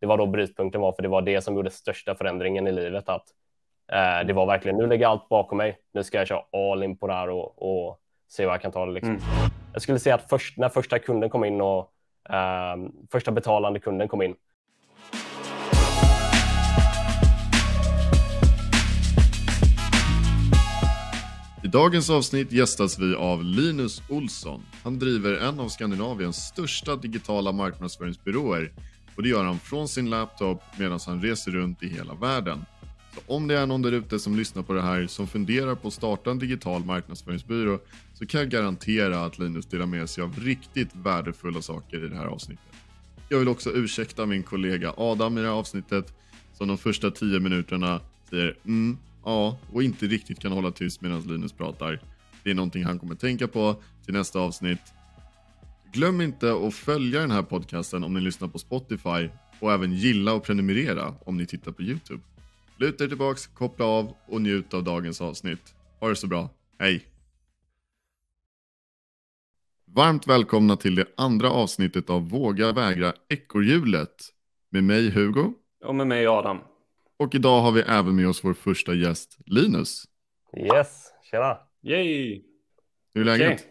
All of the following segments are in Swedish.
det var då brytpunkten var, för det var det som gjorde största förändringen i livet. Att eh, det var verkligen nu lägger jag allt bakom mig. Nu ska jag köra all in på det här och, och se vad jag kan ta det. Liksom. Mm. Jag skulle säga att först, när första kunden kom in och eh, första betalande kunden kom in. I dagens avsnitt gästas vi av Linus Olsson. Han driver en av Skandinaviens största digitala marknadsföringsbyråer och det gör han från sin laptop medan han reser runt i hela världen. Så om det är någon där ute som lyssnar på det här som funderar på att starta en digital marknadsföringsbyrå så kan jag garantera att Linus delar med sig av riktigt värdefulla saker i det här avsnittet. Jag vill också ursäkta min kollega Adam i det här avsnittet som de första tio minuterna säger mm, ja och inte riktigt kan hålla tyst medan Linus pratar. Det är någonting han kommer tänka på till nästa avsnitt Glöm inte att följa den här podcasten om ni lyssnar på Spotify och även gilla och prenumerera om ni tittar på Youtube. Luta er tillbaka, koppla av och njut av dagens avsnitt. Ha det så bra. Hej! Varmt välkomna till det andra avsnittet av Våga vägra ekorrhjulet med mig Hugo. Och med mig Adam. Och idag har vi även med oss vår första gäst Linus. Yes, tjena. Yay! Hur är läget? Okay.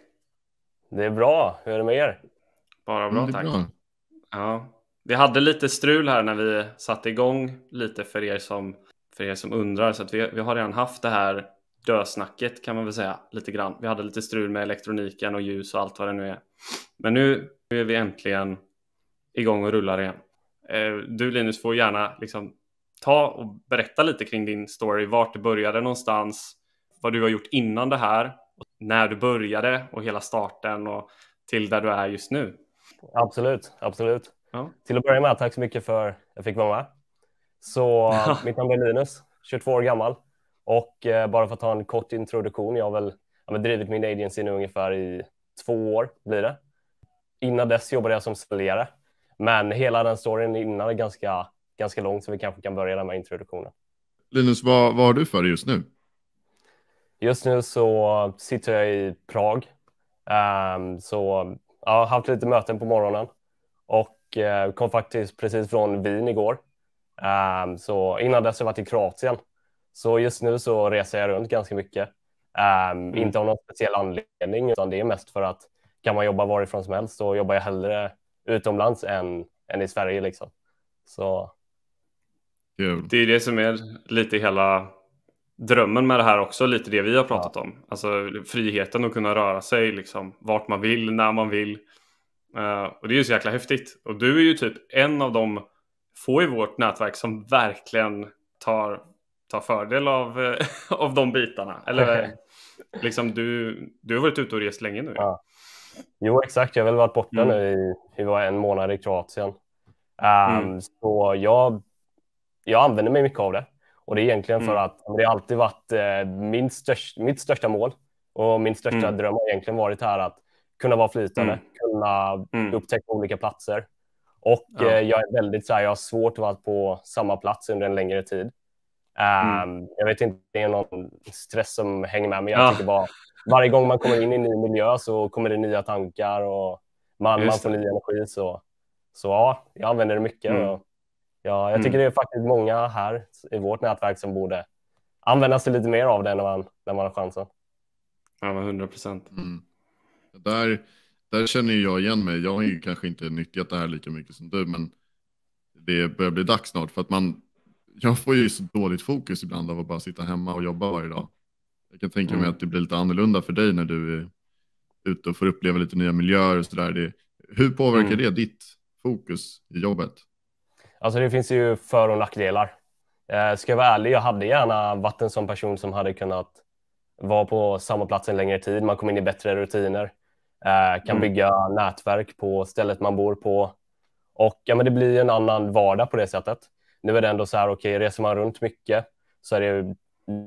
Det är bra. Hur är det med er? Bara bra, mm, tack. Bra. Ja. Vi hade lite strul här när vi satte igång lite för er som, för er som undrar, så att vi, vi har redan haft det här dösnacket kan man väl säga lite grann. Vi hade lite strul med elektroniken och ljus och allt vad det nu är. Men nu, nu är vi äntligen igång och rullar igen. Eh, du Linus får gärna liksom ta och berätta lite kring din story, vart det började någonstans, vad du har gjort innan det här när du började och hela starten och till där du är just nu. Absolut, absolut. Ja. Till att börja med, tack så mycket för att jag fick vara med. Så mitt namn är Linus, 22 år gammal och eh, bara för att ta en kort introduktion. Jag har väl jag har drivit min agency nu ungefär i två år blir det. Innan dess jobbade jag som säljare, men hela den storyn innan är ganska, ganska lång så vi kanske kan börja den med introduktionen. Linus, vad, vad har du för dig just nu? Just nu så sitter jag i Prag. Um, så jag har haft lite möten på morgonen och uh, kom faktiskt precis från Wien igår. Um, så innan dess har jag varit i Kroatien. Så just nu så reser jag runt ganska mycket. Um, mm. Inte av någon speciell anledning, utan det är mest för att kan man jobba varifrån som helst så jobbar jag hellre utomlands än, än i Sverige. Liksom. Så. Det är det som är lite hela drömmen med det här också, lite det vi har pratat ja. om. Alltså friheten att kunna röra sig liksom vart man vill, när man vill. Uh, och det är ju så jäkla häftigt. Och du är ju typ en av de få i vårt nätverk som verkligen tar, tar fördel av, eh, av de bitarna. Eller liksom du, du har varit ute och rest länge nu. Ja. Jo, exakt. Jag har väl varit borta mm. nu i, i var en månad i Kroatien. Um, mm. Så jag, jag använder mig mycket av det. Och det är egentligen för mm. att det har alltid varit eh, min största, mitt största mål och min största mm. dröm har egentligen varit här att kunna vara flytande, mm. kunna mm. upptäcka olika platser. Och ja. eh, jag är väldigt så här, jag har svårt att vara på samma plats under en längre tid. Um, jag vet inte, det är någon stress som hänger med, mig. jag ja. tycker bara varje gång man kommer in i en ny miljö så kommer det nya tankar och man, man får ny energi. Så, så ja, jag använder det mycket. Mm. Och, Ja, jag mm. tycker mm. det är faktiskt många här i vårt nätverk som borde använda sig lite mer av det när man, när man har chansen. Ja, 100 procent. Mm. Där, där känner jag igen mig. Jag har ju kanske inte nyttjat det här lika mycket som du, men det börjar bli dags snart för att man. Jag får ju så dåligt fokus ibland av att bara sitta hemma och jobba varje dag. Jag kan tänka mig mm. att det blir lite annorlunda för dig när du är ute och får uppleva lite nya miljöer och så där. Det, hur påverkar mm. det ditt fokus i jobbet? Alltså det finns ju för och nackdelar. Eh, ska jag vara ärlig, jag hade gärna varit en sån person som hade kunnat vara på samma plats en längre tid. Man kommer in i bättre rutiner, eh, kan mm. bygga nätverk på stället man bor på och ja, men det blir en annan vardag på det sättet. Nu är det ändå så här, okej, okay, reser man runt mycket så är det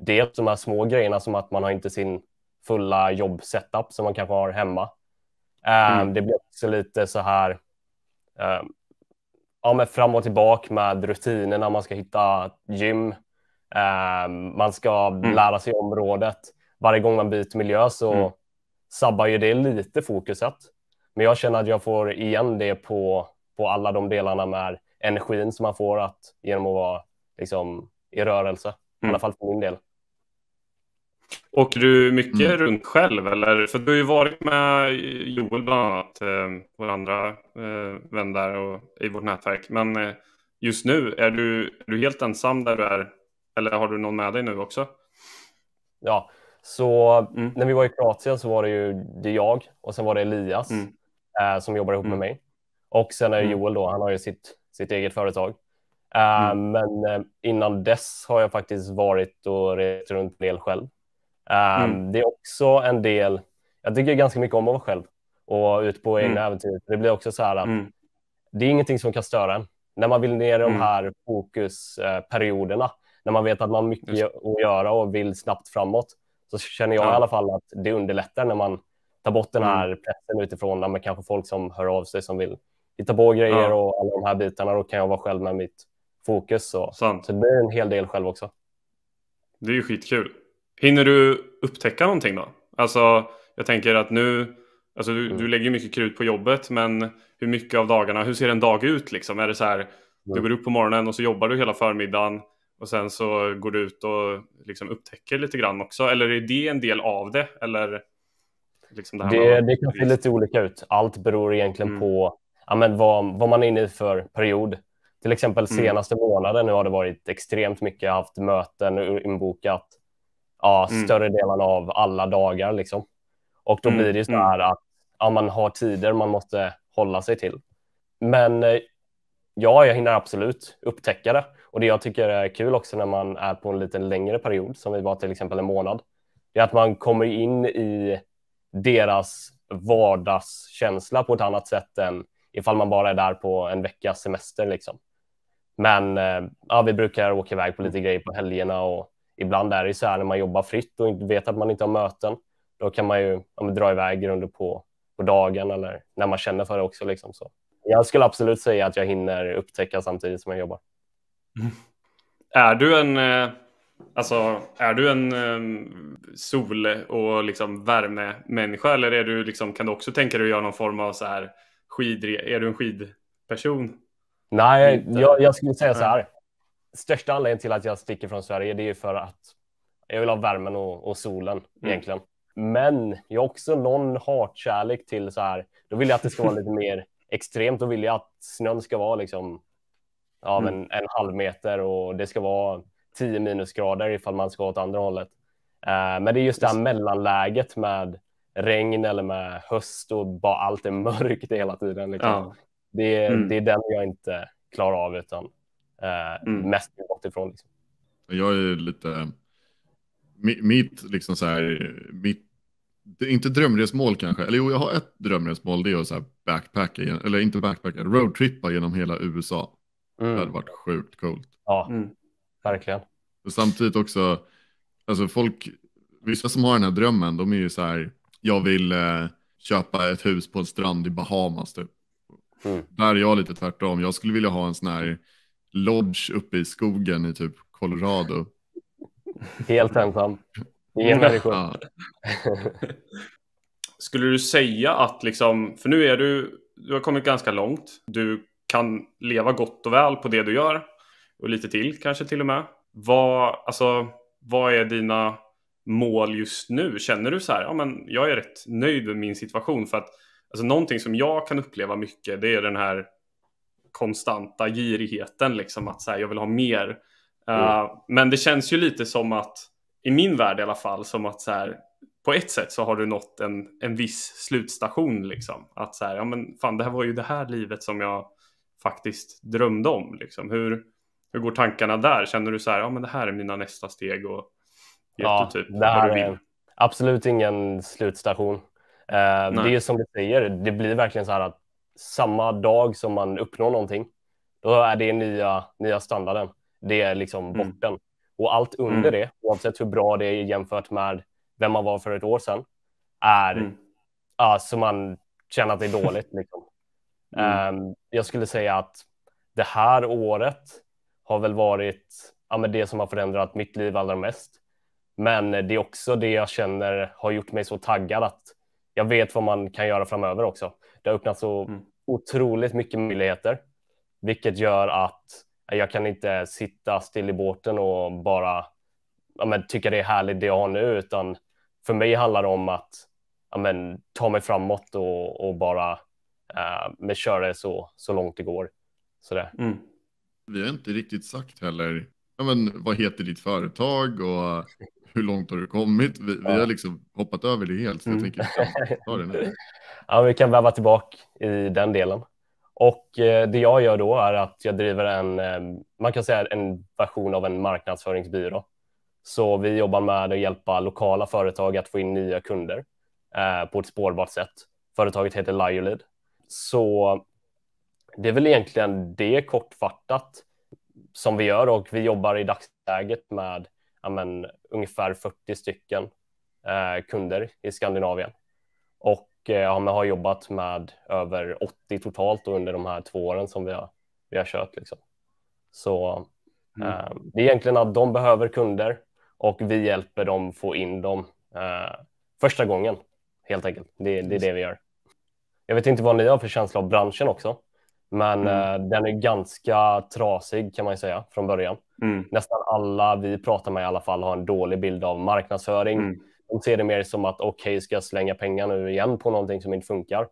dels de här små grejerna som att man har inte sin fulla jobbsetup som man kanske har hemma. Eh, mm. det blir också lite så här, um, ja, men fram och tillbaka med rutinerna. Man ska hitta gym. Eh, man ska mm. lära sig området. Varje gång man byter miljö så mm. sabbar ju det lite fokuset. Men jag känner att jag får igen det på, på alla de delarna med energin som man får att, genom att vara liksom, i rörelse. Mm. I alla mm. fall för min del. Åker du mycket mm. runt själv? Eller? För du har ju varit med Joel bland annat, eh, vår andra eh, vän där och, i vårt nätverk. Men eh, just nu, är du, är du helt ensam där du är? Eller har du någon med dig nu också? Ja, så mm. när vi var i Kroatien så var det ju det jag och sen var det Elias mm. eh, som jobbar ihop med mm. mig. Och sen är det mm. Joel då, han har ju sitt, sitt eget företag. Uh, men eh, innan dess har jag faktiskt varit och rest runt en del själv. Um, mm. Det är också en del, jag tycker ganska mycket om att vara själv och ut på egna mm. äventyr. Det blir också så här att mm. det är ingenting som kan störa en. När man vill ner i de mm. här fokusperioderna, eh, när man vet att man har mycket Just. att göra och vill snabbt framåt, så känner jag ja. i alla fall att det underlättar när man tar bort den här mm. pressen utifrån, med kanske folk som hör av sig som vill hitta på grejer ja. och alla de här bitarna. Då kan jag vara själv med mitt fokus. Och, så det blir en hel del själv också. Det är ju skitkul. Hinner du upptäcka någonting då? Alltså, jag tänker att nu, alltså du, mm. du lägger mycket krut på jobbet, men hur mycket av dagarna, hur ser en dag ut liksom? Är det så här, mm. du går upp på morgonen och så jobbar du hela förmiddagen och sen så går du ut och liksom upptäcker lite grann också, eller är det en del av det? Eller liksom det, det, det kan se lite olika ut. Allt beror egentligen mm. på ja, men vad, vad man är inne i för period. Till exempel mm. senaste månaden nu har det varit extremt mycket. Jag har haft möten inbokat ja, mm. större delen av alla dagar. Liksom. Och då mm, blir det så här mm. att ja, man har tider man måste hålla sig till. Men eh, ja, jag hinner absolut upptäcka det. Och det jag tycker är kul också när man är på en lite längre period, som vi var till exempel en månad, det är att man kommer in i deras vardagskänsla på ett annat sätt än ifall man bara är där på en veckas semester. Liksom. Men eh, ja, vi brukar åka iväg på lite grejer på helgerna och ibland är det så här när man jobbar fritt och inte vet att man inte har möten. Då kan man ju ja, dra iväg grunder på, på dagen eller när man känner för det också. Liksom, så. Jag skulle absolut säga att jag hinner upptäcka samtidigt som jag jobbar. Mm. Är du en, eh, alltså, är du en ehm, sol och liksom värmemänniska eller är du liksom, kan du också tänka dig att göra någon form av så här skid, är du en skidperson? Nej, jag, jag skulle säga så här största anledningen till att jag sticker från Sverige, det är för att jag vill ha värmen och, och solen mm. egentligen. Men jag har också någon hatkärlek till så här, då vill jag att det ska vara lite mer extremt, då vill jag att snön ska vara liksom av mm. en, en halv meter och det ska vara 10 minusgrader ifall man ska åt andra hållet. Uh, men det är just det här mellanläget med regn eller med höst och bara allt är mörkt hela tiden. Liksom. Ja. Det, mm. det är den jag inte klarar av utan eh, mm. mest bortifrån. Liksom. Jag är lite, mitt liksom så här, mitt det är inte drömresmål kanske, eller jo, jag har ett drömresmål, det är att så här backpacka, eller inte backpacka, roadtrippa genom hela USA. Mm. Det hade varit sjukt coolt. Ja, mm. verkligen. Och samtidigt också, alltså folk, vissa som har den här drömmen, de är ju så här, jag vill eh, köpa ett hus på en strand i Bahamas typ. Mm. Där är jag lite tvärtom, jag skulle vilja ha en sån här lodge uppe i skogen i typ Colorado. Helt ensam. Ingen människor. Ja. Skulle du säga att liksom, för nu är du, du har kommit ganska långt. Du kan leva gott och väl på det du gör och lite till kanske till och med. Vad, alltså, vad är dina mål just nu? Känner du så här, ja men jag är rätt nöjd med min situation för att alltså, någonting som jag kan uppleva mycket, det är den här konstanta girigheten, liksom att så här, jag vill ha mer. Eh, mm. men det känns ju lite som att, i min värld i alla fall, som att så här, på ett sätt så har du nått en, en viss slutstation liksom. Att så här, ja men fan det här var ju det här livet som jag faktiskt drömde om liksom. Hur, hur går tankarna där? Känner du så här, ja men det här är mina nästa steg och ja, du typ vad du vill? Absolut ingen slutstation. Uh, det är som du säger, det blir verkligen så här att samma dag som man uppnår någonting, då är det nya, nya standarden. Det är liksom mm. botten. Mm. Och allt under mm. det, oavsett hur bra det är jämfört med vem man var för ett år sedan, är mm. Uh, så man känner att det är dåligt. Liksom. Mm. Um, jag skulle säga att det här året har väl varit ja, men det som har förändrat mitt liv allra mest. Men det är också det jag känner har gjort mig så taggad att jag vet vad man kan göra framöver också. Det har öppnat så mm. otroligt mycket möjligheter, vilket gör att jag kan inte sitta still i båten och bara ja, men, tycka det är härligt det jag har nu, utan för mig handlar det om att ja, men, ta mig framåt och, och bara eh, köra det så, så långt det går. Sådär. Mm. Vi har inte riktigt sagt heller ja, men, vad heter ditt företag och hur långt har du kommit? Vi, ja. vi har liksom hoppat över det helt. Så jag mm. tänker vi kan det Ja, vi kan väva tillbaka i den delen. Och eh, det jag gör då är att jag driver en, eh, man kan säga en version av en marknadsföringsbyrå. Så vi jobbar med att hjälpa lokala företag att få in nya kunder eh, på ett spårbart sätt. Företaget heter Liolid. Så det är väl egentligen det kortfattat som vi gör och vi jobbar i dagsläget med men, ungefär 40 stycken eh, kunder i Skandinavien och eh, har jobbat med över 80 totalt under de här två åren som vi har, vi har kört. Liksom. Så mm. Eh, det är egentligen att de behöver kunder och vi hjälper dem få in dem eh, första gången helt enkelt. Det, det är det vi gör. Jag vet inte vad ni har för känsla av branschen också. Men mm. Eh, den är ganska trasig kan man ju säga från början. Mm. Nästan alla vi pratar med i alla fall har en dålig bild av marknadsföring. Mm. De ser det mer som att okej, okay, ska jag slänga pengar nu igen på någonting som inte funkar?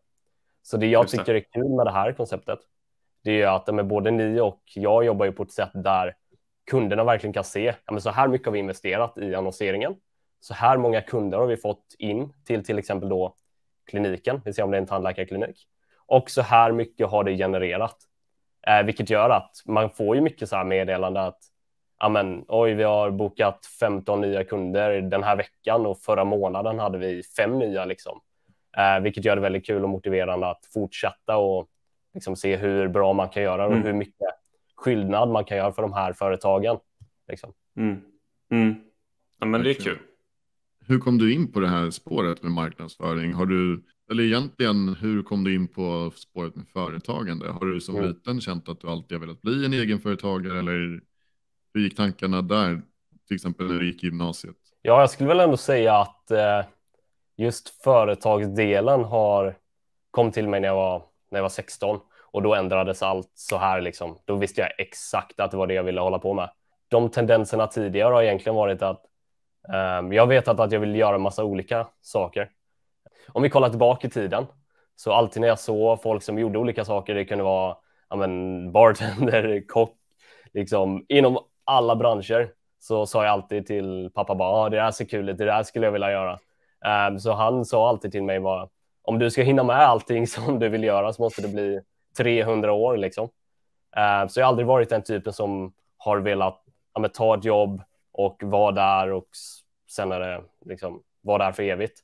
Så det jag Just tycker det. är kul med det här konceptet, det är att men både ni och jag jobbar ju på ett sätt där kunderna verkligen kan se, ja, men så här mycket har vi investerat i annonseringen. Så här många kunder har vi fått in till till exempel då kliniken, vi ser om det är en tandläkarklinik och så här mycket har det genererat, eh, vilket gör att man får ju mycket så här meddelande att amen, oj, vi har bokat 15 nya kunder den här veckan och förra månaden hade vi fem nya liksom, eh, vilket gör det väldigt kul och motiverande att fortsätta och liksom, se hur bra man kan göra och mm. hur mycket skillnad man kan göra för de här företagen. Liksom. Mm. Mm. Ja, men det är kul. Hur kom du in på det här spåret med marknadsföring? Har du eller egentligen, hur kom du in på spåret med företagande? Har du som mm. liten känt att du alltid har velat bli en egenföretagare? Eller hur gick tankarna där, till exempel när du gick i gymnasiet? Ja, jag skulle väl ändå säga att eh, just företagsdelen har kom till mig när jag var, när jag var 16 och då ändrades allt så här. Liksom. Då visste jag exakt att det var det jag ville hålla på med. De tendenserna tidigare har egentligen varit att eh, jag vetat att jag vill göra en massa olika saker om vi kollar tillbaka i tiden så alltid när jag såg folk som gjorde olika saker, det kunde vara ja, men, bartender, kock, liksom inom alla branscher så sa jag alltid till pappa bara, ah, det där ser kul ut, det där skulle jag vilja göra. Um, så han sa alltid till mig bara, om du ska hinna med allting som du vill göra så måste det bli 300 år liksom. Ehm, så jag har aldrig varit den typen som har velat ja, ta ett jobb och vara där och sen är det liksom vara där för evigt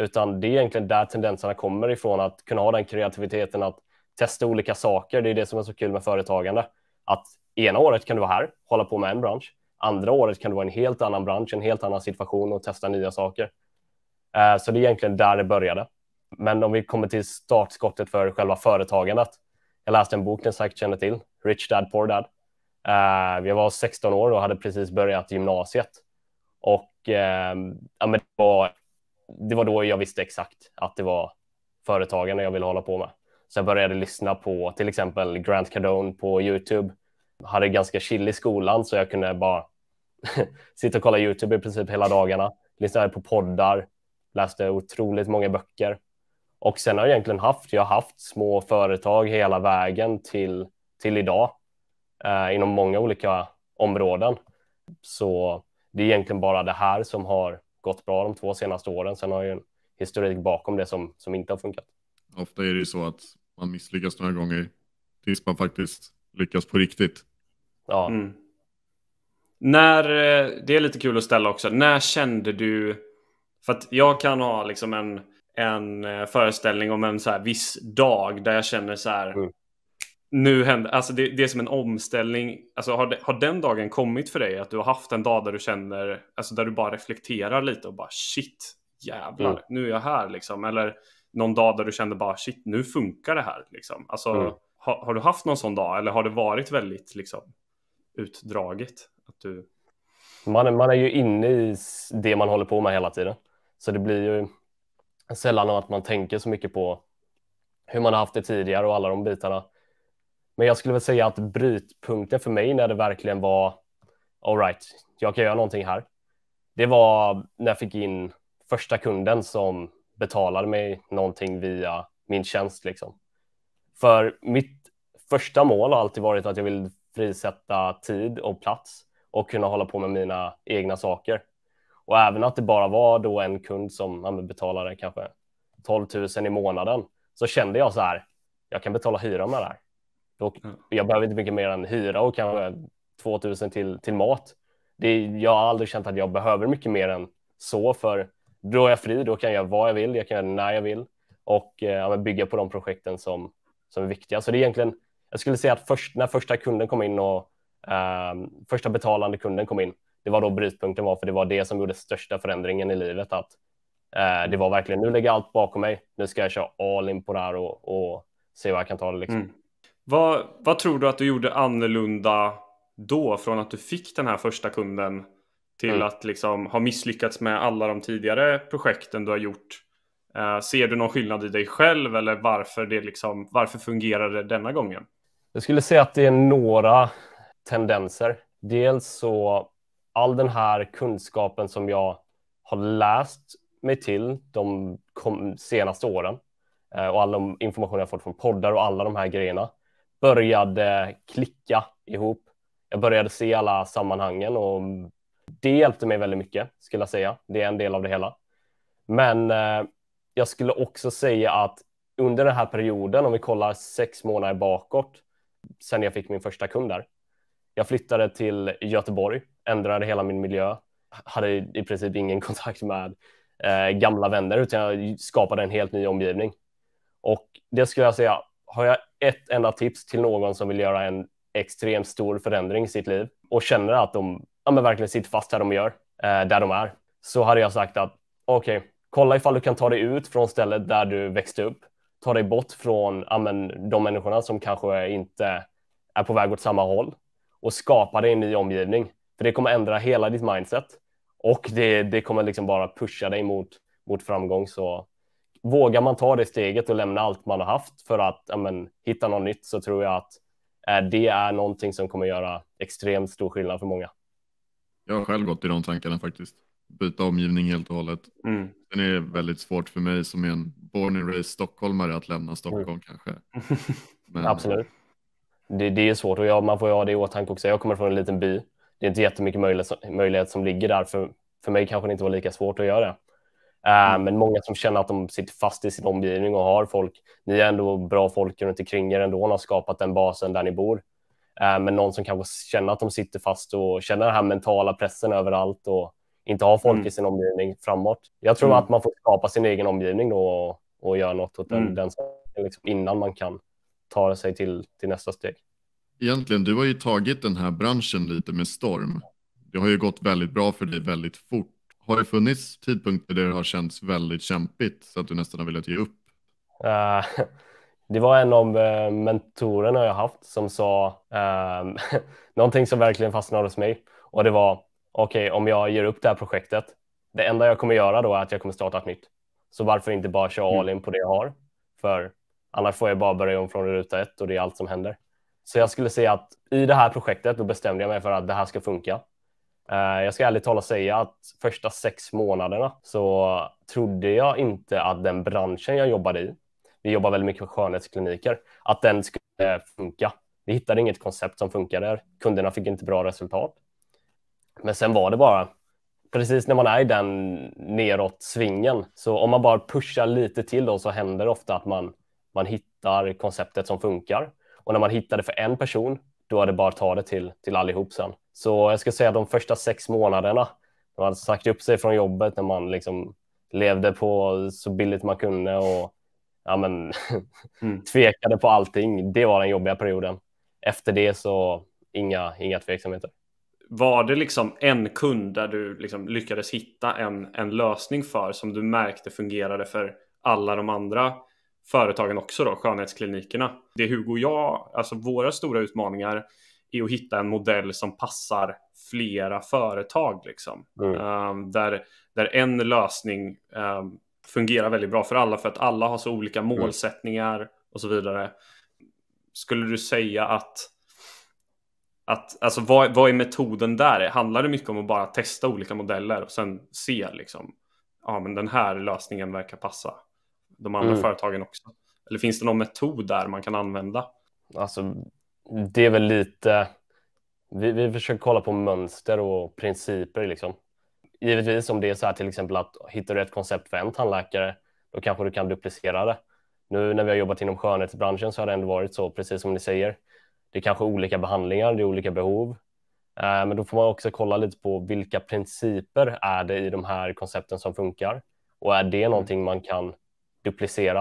utan det är egentligen där tendenserna kommer ifrån att kunna ha den kreativiteten att testa olika saker. Det är det som är så kul med företagande, att ena året kan du vara här, hålla på med en bransch. Andra året kan du vara i en helt annan bransch, en helt annan situation och testa nya saker. Eh, så det är egentligen där det började. Men om vi kommer till startskottet för själva företagandet. Jag läste en bok ni säkert känner till, Rich Dad Poor Dad. Eh, jag var 16 år och hade precis börjat gymnasiet. Och eh, ja, men det var det var då jag visste exakt att det var företagarna jag ville hålla på med. Så jag började lyssna på till exempel Grant Cardone på Youtube. Jag hade ganska chill i skolan så jag kunde bara sitta och kolla Youtube i princip hela dagarna. Lyssnade på poddar, läste otroligt många böcker. Och sen har jag egentligen haft, jag har haft små företag hela vägen till, till idag eh, inom många olika områden. Så det är egentligen bara det här som har gått bra de två senaste åren. Sen har ju en historik bakom det som, som inte har funkat. Ofta är det ju så att man misslyckas några gånger tills man faktiskt lyckas på riktigt. Ja. Mm. När, eh, det är lite kul att ställa också, när kände du, för att jag kan ha liksom en, en eh, föreställning om en så viss dag där jag känner så här, mm nu händer, alltså det, det, är som en omställning. Alltså har, har den dagen kommit för dig att du har haft en dag där du känner, alltså där du bara reflekterar lite och bara shit, jävlar, mm. nu är jag här liksom. Eller någon dag där du kände bara shit, nu funkar det här liksom. Alltså, mm. ha, har du haft någon sån dag eller har det varit väldigt liksom utdraget? Att du... man, man är ju inne i det man håller på med hela tiden. Så det blir ju sällan att man tänker så mycket på hur man har haft det tidigare och alla de bitarna. Men jag skulle väl säga att brytpunkten för mig när det verkligen var all right, jag kan göra någonting här. Det var när jag fick in första kunden som betalade mig någonting via min tjänst liksom. För mitt första mål har alltid varit att jag vill frisätta tid och plats och kunna hålla på med mina egna saker. Och även att det bara var då en kund som betalade kanske 12 000 i månaden så kände jag så här, jag kan betala hyran med det här. Då, jag behöver inte mycket mer än hyra och kanske 2000 till, till mat. Det, jag har aldrig känt att jag behöver mycket mer än så, för då är jag fri. Då kan jag göra vad jag vill. Jag kan göra när jag vill och eh, ja, bygga på de projekten som, som är viktiga. Så det är egentligen, jag skulle säga att först, när första kunden kom in och eh, första betalande kunden kom in, det var då brytpunkten var, för det var det som gjorde största förändringen i livet. Att eh, det var verkligen, nu lägger jag allt bakom mig. Nu ska jag köra all in på det här och, och se vad jag kan ta det. Liksom. Mm. Vad, vad tror du att du gjorde annorlunda då från att du fick den här första kunden till mm. att liksom ha misslyckats med alla de tidigare projekten du har gjort? Eh, ser du någon skillnad i dig själv eller varför, det liksom, varför fungerar det denna gången? Jag skulle säga att det är några tendenser. Dels så all den här kunskapen som jag har läst mig till de senaste åren eh, och all information jag fått från poddar och alla de här grejerna började klicka ihop. Jag började se alla sammanhangen och det hjälpte mig väldigt mycket skulle jag säga. Det är en del av det hela. Men eh, jag skulle också säga att under den här perioden, om vi kollar sex månader bakåt, sen jag fick min första kund där. Jag flyttade till Göteborg, ändrade hela min miljö, hade i princip ingen kontakt med eh, gamla vänner utan jag skapade en helt ny omgivning. Och det skulle jag säga har jag ett enda tips till någon som vill göra en extremt stor förändring i sitt liv och känner att de ja, men verkligen sitter fast där de gör, eh, där de är, så hade jag sagt att okej, okay, kolla ifall du kan ta dig ut från stället där du växte upp, ta dig bort från ja, men, de människorna som kanske inte är på väg åt samma håll och skapa dig en ny omgivning. För det kommer ändra hela ditt mindset och det, det kommer liksom bara pusha dig mot, mot framgång. Så vågar man ta det steget och lämna allt man har haft för att ja, men, hitta något nytt så tror jag att eh, det är någonting som kommer göra extremt stor skillnad för många. Jag har själv gått i de tankarna faktiskt. Byta omgivning helt och hållet. Mm. Sen är väldigt svårt för mig som är en born and raised stockholmare att lämna Stockholm mm. kanske. Men... Absolut. Det, det är svårt och jag, man får ju ha det i åtanke också. Jag kommer från en liten by. Det är inte jättemycket möjlighet, möjlighet som ligger där. För, för mig kanske det inte var lika svårt att göra det. Eh, mm. Men många som känner att de sitter fast i sin omgivning och har folk. Ni är ändå bra folk runt omkring er ändå. och har skapat den basen där ni bor. Eh, men någon som kanske känner att de sitter fast och känner den här mentala pressen överallt och inte har folk mm. i sin omgivning framåt. Jag tror mm. att man får skapa sin egen omgivning då och, och göra något åt den, mm. den liksom, innan man kan ta sig till, till nästa steg. Egentligen, du har ju tagit den här branschen lite med storm. Det har ju gått väldigt bra för dig väldigt fort har det funnits tidpunkter där det har känts väldigt kämpigt så att du nästan har velat ge upp? Uh, det var en av eh, mentorerna jag haft som sa um, någonting som verkligen fastnade hos mig och det var okej, okay, om jag ger upp det här projektet, det enda jag kommer göra då är att jag kommer starta ett nytt. Så varför inte bara köra mm. all in på det jag har? För annars får jag bara börja om från ruta ett och det är allt som händer. Så jag skulle säga att i det här projektet, då bestämde jag mig för att det här ska funka. Eh, jag ska ärligt talat säga att första sex månaderna så trodde jag inte att den branschen jag jobbade i, vi jobbar väldigt mycket på skönhetskliniker, att den skulle funka. Vi hittade inget koncept som funkade där. Kunderna fick inte bra resultat. Men sen var det bara precis när man är i den neråt svingen. Så om man bara pushar lite till då så händer det ofta att man, man hittar konceptet som funkar. Och när man hittar det för en person, då är det bara att ta det till, till allihop sen. Så jag ska säga de första sex månaderna, man hade sagt upp sig från jobbet när man liksom levde på så billigt man kunde och ja, men, mm. tvekade på allting. Det var den jobbiga perioden. Efter det så inga, inga tveksamheter. Var det liksom en kund där du liksom lyckades hitta en, en lösning för som du märkte fungerade för alla de andra företagen också då, skönhetsklinikerna? Det Hugo och jag, alltså våra stora utmaningar i att hitta en modell som passar flera företag. Liksom. Mm. Um, där, där en lösning um, fungerar väldigt bra för alla för att alla har så olika mm. målsättningar mm. och så vidare. Skulle du säga att, att alltså, vad, vad är metoden där? Handlar det mycket om att bara testa olika modeller och sen se liksom, ja men den här lösningen verkar passa de andra mm. företagen också? Eller finns det någon metod där man kan använda? Alltså det är väl lite, vi, vi försöker kolla på mönster och principer liksom. Givetvis om det är så här till exempel att hittar du ett koncept för en tandläkare, då kanske du kan duplicera det. Nu när vi har jobbat inom skönhetsbranschen så har det ändå varit så, precis som ni säger. Det är kanske olika behandlingar, det är olika behov. Eh, men då får man också kolla lite på vilka principer är det i de här koncepten som funkar och är det mm. någonting man kan duplicera?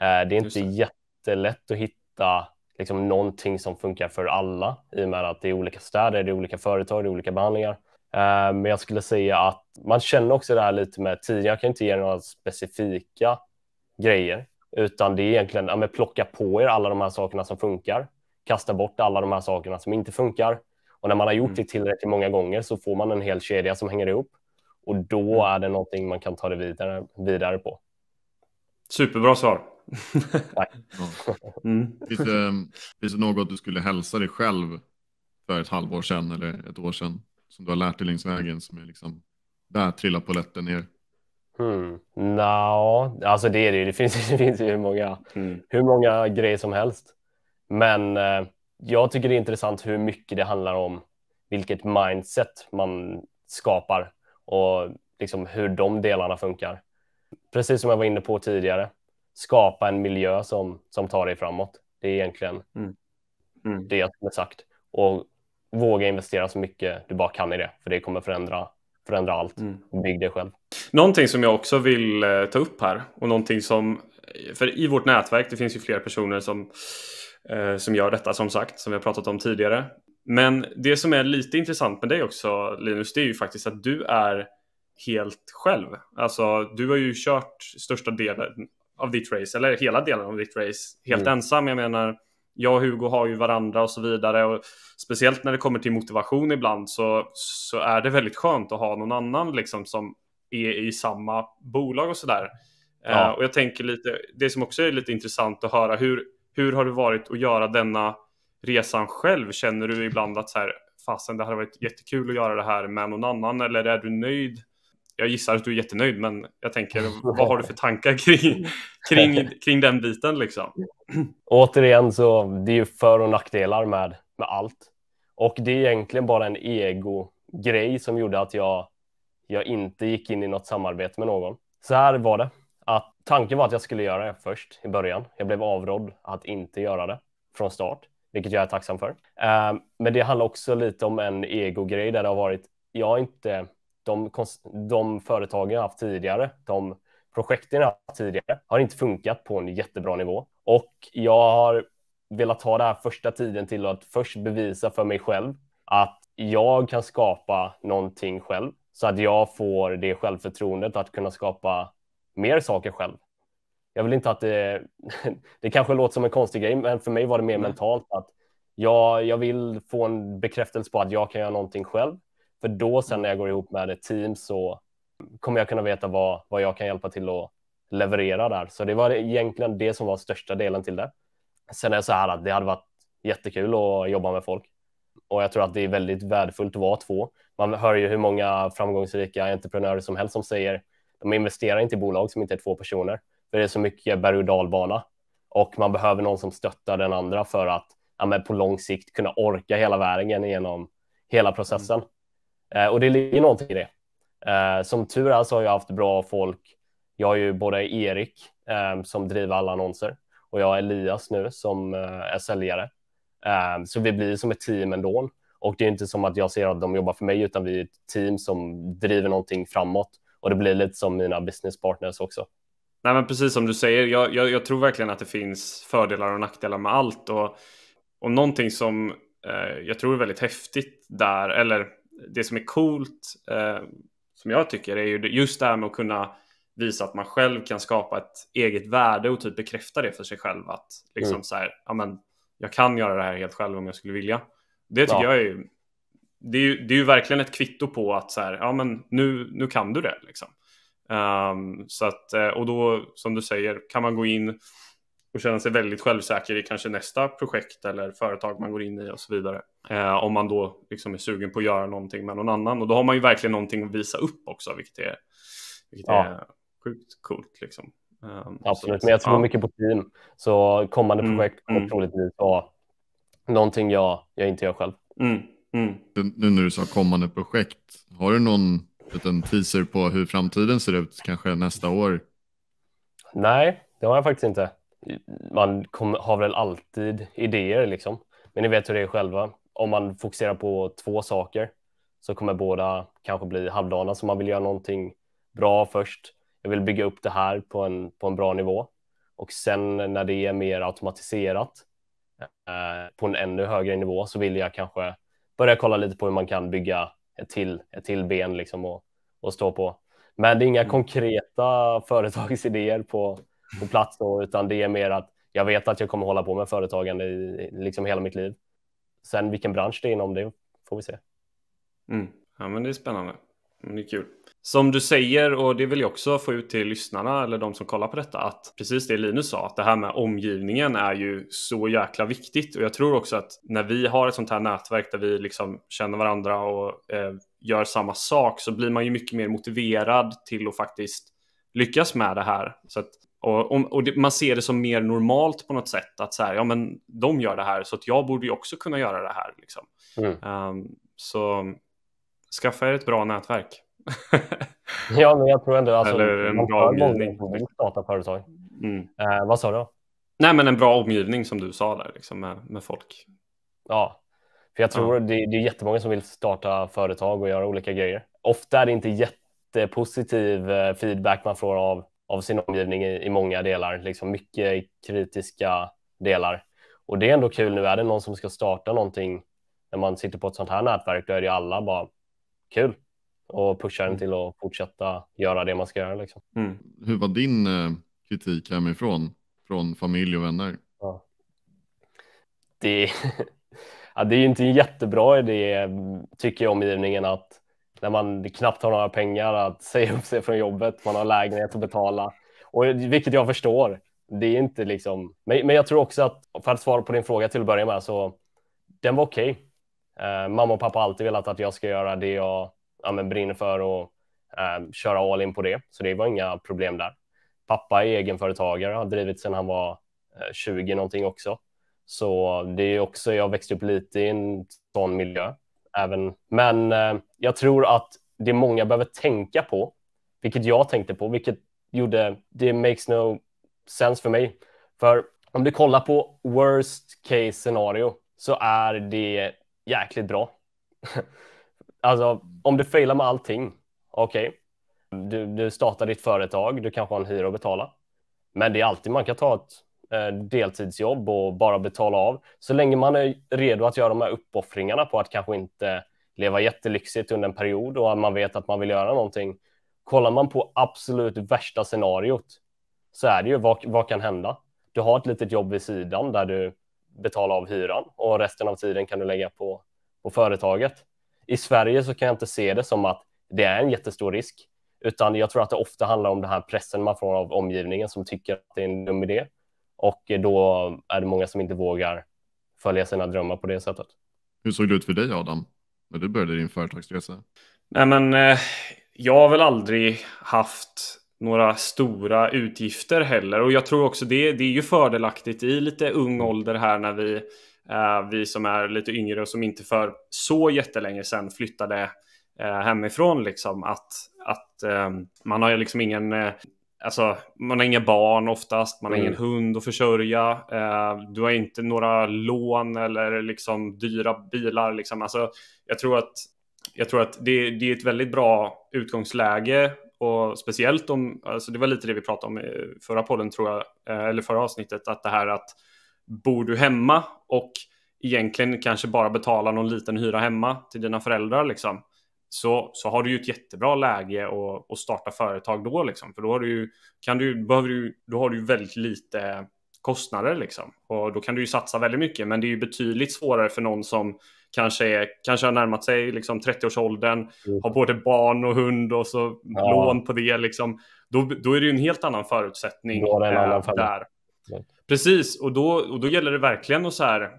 Eh, det är inte jättelätt att hitta liksom någonting som funkar för alla i och med att det är olika städer, det är olika företag, det är olika behandlingar. Eh, men jag skulle säga att man känner också det här lite med tiden. Jag kan inte ge några specifika grejer, utan det är egentligen ja, plocka på er alla de här sakerna som funkar, kasta bort alla de här sakerna som inte funkar. Och när man har gjort mm. det tillräckligt många gånger så får man en hel kedja som hänger ihop och då mm. är det någonting man kan ta det vidare, vidare på. Superbra svar. Mm. Finns, det, finns, det, något du skulle hälsa dig själv för ett halvår sedan eller ett år sedan som du har lärt dig längs vägen som är liksom där trillar polletten ner? Hmm. No. alltså det är det ju. Det finns, det finns ju hur många, mm. hur många grejer som helst. Men eh, jag tycker det är intressant hur mycket det handlar om vilket mindset man skapar och liksom hur de delarna funkar. Precis som jag var inne på tidigare skapa en miljö som, som tar dig framåt. Det är egentligen mm. Mm. det som är sagt. Och våga investera så mycket du bara kan i det, för det kommer förändra, förändra allt. Mm. Bygg det själv. Någonting som jag också vill eh, ta upp här och någonting som, för i vårt nätverk, det finns ju fler personer som, eh, som gör detta som sagt, som vi har pratat om tidigare. Men det som är lite intressant med dig också Linus, det är ju faktiskt att du är helt själv. Alltså, du har ju kört största delen av ditt race, eller hela delen av ditt race, helt mm. ensam. Jag menar, jag och Hugo har ju varandra och så vidare. Och speciellt när det kommer till motivation ibland så, så är det väldigt skönt att ha någon annan liksom, som är i samma bolag och sådär. Eh, ja. Uh, och jag tänker lite, det som också är lite intressant att höra, hur, hur har det varit att göra denna resan själv? Känner du ibland att så här, fasen, det hade varit jättekul att göra det här med någon annan eller är du nöjd jag gissar att du är jättenöjd, men jag tänker, vad har du för tankar kring, kring, kring den biten? Liksom? Återigen, så det är ju för och nackdelar med, med allt. Och det är egentligen bara en ego-grej som gjorde att jag, jag inte gick in i något samarbete med någon. Så här var det, att tanken var att jag skulle göra det först i början. Jag blev avrådd att inte göra det från start, vilket jag är tacksam för. Ehm, men det handlar också lite om en ego-grej där det har varit, jag inte de, de företagen jag haft tidigare, de projekten jag har haft tidigare, har inte funkat på en jättebra nivå. Och jag har velat ta den här första tiden till att först bevisa för mig själv att jag kan skapa någonting själv så att jag får det självförtroendet att kunna skapa mer saker själv. Jag vill inte att det, det kanske låter som en konstig grej, men för mig var det mer mm. mentalt att jag, jag vill få en bekräftelse på att jag kan göra någonting själv för då sen när jag går ihop med ett team så kommer jag kunna veta vad, vad jag kan hjälpa till att leverera där. Så det var egentligen det som var största delen till det. Sen är det så här att det hade varit jättekul att jobba med folk och jag tror att det är väldigt värdefullt att vara två. Man hör ju hur många framgångsrika entreprenörer som helst som säger de investerar inte i bolag som inte är två personer för det är så mycket berg och dalbana och man behöver någon som stöttar den andra för att ja, på lång sikt kunna orka hela vägen genom hela processen. Mm. Eh, och det ligger någonting i det. Eh, som tur är så har jag haft bra folk. Jag har ju både Erik eh, som driver alla annonser och jag har Elias nu som är säljare. så vi blir som ett team ändå. Och det är inte som att jag ser att de jobbar för mig, utan vi är ett team som driver någonting framåt. Och det blir lite som mina business partners också. Nej, men precis som du säger, jag, jag, jag tror verkligen att det finns fördelar och nackdelar med allt. Och, och någonting som eh, jag tror är väldigt häftigt där, eller det som är coolt, eh, som jag tycker, är ju just det här med att kunna visa att man själv kan skapa ett eget värde och typ bekräfta det för sig själv. Att liksom mm. så här, ja men, jag kan göra det här helt själv om jag skulle vilja. Det tycker ja. jag är ju det är, ju, det är ju verkligen ett kvitto på att så här, ja men nu, nu kan du det liksom. Um, så att, eh, och då som du säger kan man gå in och känna sig väldigt självsäker i kanske nästa projekt eller företag man går in i och så vidare. Eh, om man då liksom är sugen på att göra någonting med någon annan och då har man ju verkligen någonting att visa upp också, vilket är, vilket ja. är sjukt coolt liksom. Um, Absolut, så, liksom, men jag tror ja. mycket på team. Så kommande mm, projekt kommer mm. troligtvis vara någonting jag, jag inte gör själv. Mm. Mm. Nu när du sa kommande projekt, har du någon liten teaser på hur framtiden ser ut, kanske nästa år? Nej, det har jag faktiskt inte man kom, har väl alltid idéer liksom. Men ni vet hur det är själva. Om man fokuserar på två saker så kommer båda kanske bli halvdana. Så man vill göra någonting bra först. Jag vill bygga upp det här på en, på en bra nivå. Och sen när det är mer automatiserat eh, på en ännu högre nivå så vill jag kanske börja kolla lite på hur man kan bygga ett till, ett till ben liksom och, och stå på. Men det är inga mm. konkreta företagsidéer på, på plats då, utan det är mer att jag vet att jag kommer hålla på med företagande i liksom hela mitt liv. Sen vilken bransch det är inom, det får vi se. Mm. Ja, men det är spännande. Det är kul. Som du säger, och det vill jag också få ut till lyssnarna eller de som kollar på detta, att precis det Linus sa, att det här med omgivningen är ju så jäkla viktigt. Och jag tror också att när vi har ett sånt här nätverk där vi liksom känner varandra och eh, gör samma sak så blir man ju mycket mer motiverad till att faktiskt lyckas med det här. Så att och, och, och det, man ser det som mer normalt på något sätt att så här, ja men de gör det här så att jag borde ju också kunna göra det här liksom. Mm. Um, så skaffa er ett bra nätverk. ja, men jag tror ändå alltså, man en bra omgivning. Dataföretag. Mm. Eh, vad sa du? Nej, men en bra omgivning som du sa där liksom, med, med folk. Ja, för jag tror ja. det, det är jättemånga som vill starta företag och göra olika grejer. Ofta är det inte jättepositiv eh, feedback man får av av sin omgivning i, i många delar, liksom mycket kritiska delar. Och det är ändå kul nu, är det någon som ska starta någonting när man sitter på ett sånt här nätverk, då är det ju alla bara kul och pushar en mm. till att fortsätta göra det man ska göra. Liksom. Mm. Hur var din eh, kritik hemifrån, från familj och vänner? Ja. Det, ja, det är ju inte en jättebra idé, tycker jag, omgivningen, att när man knappt har några pengar att säga upp sig från jobbet, man har lägenhet att betala. Och vilket jag förstår. Det är inte liksom, men, men jag tror också att för att svara på din fråga till att börja med så den var okej. Okay. Eh, mamma och pappa har alltid velat att jag ska göra det jag ja, men, brinner för och eh, köra all in på det, så det var inga problem där. Pappa är egenföretagare, och har drivit sedan han var 20 eh, någonting också. Så det är också, jag växte upp lite i en sån miljö även, men eh, jag tror att det många behöver tänka på, vilket jag tänkte på, vilket gjorde det makes no sense för mig. För om du kollar på worst case scenario så är det jäkligt bra. alltså om du failar med allting, okej, okay. du, du startar ditt företag, du kanske har en hyra att betala. Men det är alltid man kan ta ett Eh, deltidsjobb och bara betala av. Så länge man är redo att göra de här uppoffringarna på att kanske inte leva jättelyxigt under en period och man vet att man vill göra någonting. Kollar man på absolut värsta scenariot så är det ju vad, vad kan hända? Du har ett litet jobb vid sidan där du betalar av hyran och resten av tiden kan du lägga på, på företaget. I Sverige så kan jag inte se det som att det är en jättestor risk, utan jag tror att det ofta handlar om den här pressen man får av omgivningen som tycker att det är en dum idé och då är det många som inte vågar följa sina drömmar på det sättet. Hur såg det ut för dig Adam när du började din företagsresa? Nej, men, eh, jag har väl aldrig haft några stora utgifter heller och jag tror också det, det är ju fördelaktigt i lite ung ålder här när vi, eh, vi som är lite yngre och som inte för så jättelänge sedan flyttade eh, hemifrån liksom att, att man har ju liksom ingen alltså, man har inga barn oftast, man har ingen mm. hund att försörja, eh, du har inte några lån eller liksom dyra bilar. Liksom. Alltså, jag tror att, jag tror att det, det är ett väldigt bra utgångsläge och speciellt om, alltså det var lite det vi pratade om i förra podden tror jag, eh, eller förra avsnittet, att det här att bor du hemma och egentligen kanske bara betalar någon liten hyra hemma till dina föräldrar liksom, så, så har du ju ett jättebra läge att, att starta företag då. Liksom. För då har du, kan du, behöver du, då har du väldigt lite kostnader. Liksom. Och då kan du ju satsa väldigt mycket. Men det är ju betydligt svårare för någon som kanske, är, kanske har närmat sig liksom, 30-årsåldern, mm. har både barn och hund och så ja. lån på det. Liksom. Då, då är det ju en helt annan förutsättning. Då är det en eh, annan där. Precis, och då, och då gäller det verkligen att så här,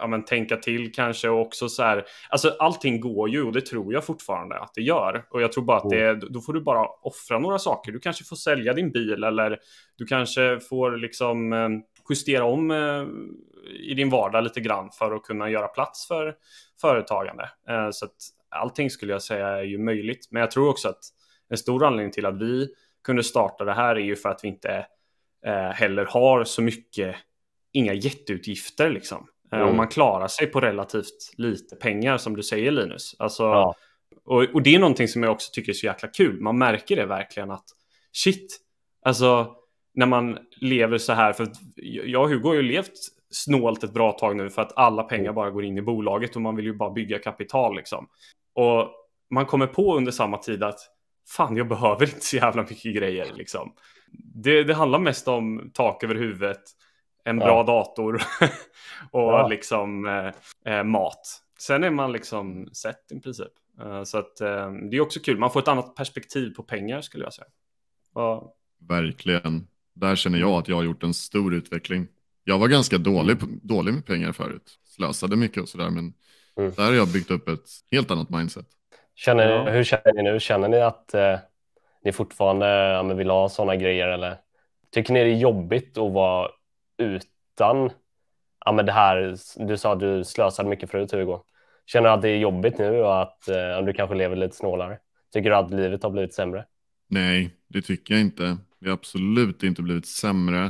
ja, men, tänka till kanske och också så här, alltså allting går ju och det tror jag fortfarande att det gör. Och jag tror bara att det, mm. då får du bara offra några saker. Du kanske får sälja din bil eller du kanske får liksom eh, justera om eh, i din vardag lite grann för att kunna göra plats för företagande. Eh, så att allting skulle jag säga är ju möjligt. Men jag tror också att en stor anledning till att vi kunde starta det här är ju för att vi inte heller har så mycket, inga jätteutgifter liksom. Mm. Om man klarar sig på relativt lite pengar som du säger Linus. Alltså, ja. och, och, det är någonting som jag också tycker är så jäkla kul. Man märker det verkligen att shit, alltså när man lever så här. För jag och Hugo har ju levt snålt ett bra tag nu för att alla pengar mm. bara går in i bolaget och man vill ju bara bygga kapital liksom. Och man kommer på under samma tid att fan, jag behöver inte så jävla mycket grejer liksom. Det, det handlar mest om tak över huvudet, en bra dator och ja. liksom eh, eh, mat. Sen är man liksom sett i princip. Uh, så att, eh, det är också kul. Man får ett annat perspektiv på pengar skulle jag säga. Ja. Verkligen. Där känner jag att jag har gjort en stor utveckling. Jag var ganska dålig, dålig med pengar förut. Slösade mycket och sådär. Men mm. där har jag byggt upp ett helt annat mindset. Känner, ni, Hur känner ni nu? Känner ni att eh, ni fortfarande ja, vill ha sådana grejer? Eller? Tycker ni det är jobbigt att vara utan ja, men det här, du sa att du slösade mycket förut Hugo. Känner du att det är jobbigt nu och att eh, du kanske lever lite snålare? Tycker du att livet har blivit sämre? Nej, det tycker jag inte. Det har absolut inte blivit sämre.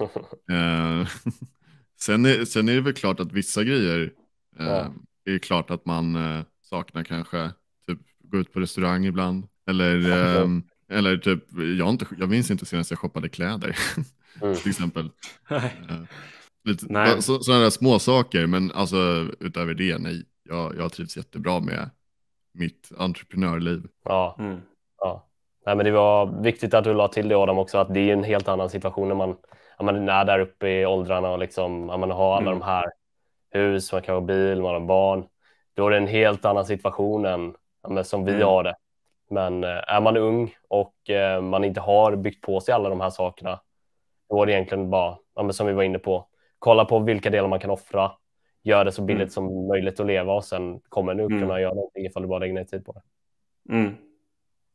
eh, sen, är, sen är det väl klart att vissa grejer, eh, ja. är klart att man eh, saknar kanske, typ gå ut på restaurang ibland. Eller, ehm, eller typ, jag, inte, jag minns inte senast jag shoppade kläder. Mm. Till exempel. Eh, sådana där små saker, men alltså utöver det, nej. Jag, jag trivs jättebra med mitt entreprenörliv. Ja. Mm. ja. Nej, men det var viktigt att du la till det Adam också, att det är en helt annan situation när man, när man är där uppe i åldrarna och liksom, man har alla mm. de här hus, man kan ha bil, man har barn. Då är det en helt annan situation än men, som vi mm. har det. Men eh, är man ung och eh, man inte har byggt på sig alla de här sakerna då är det egentligen bara, ja, som vi var inne på, kolla på vilka delar man kan offra, gör det så mm. billigt mm. som möjligt att leva och sen kommer du mm. kunna mm. göra någonting ifall du bara lägger ner tid på det. Mm.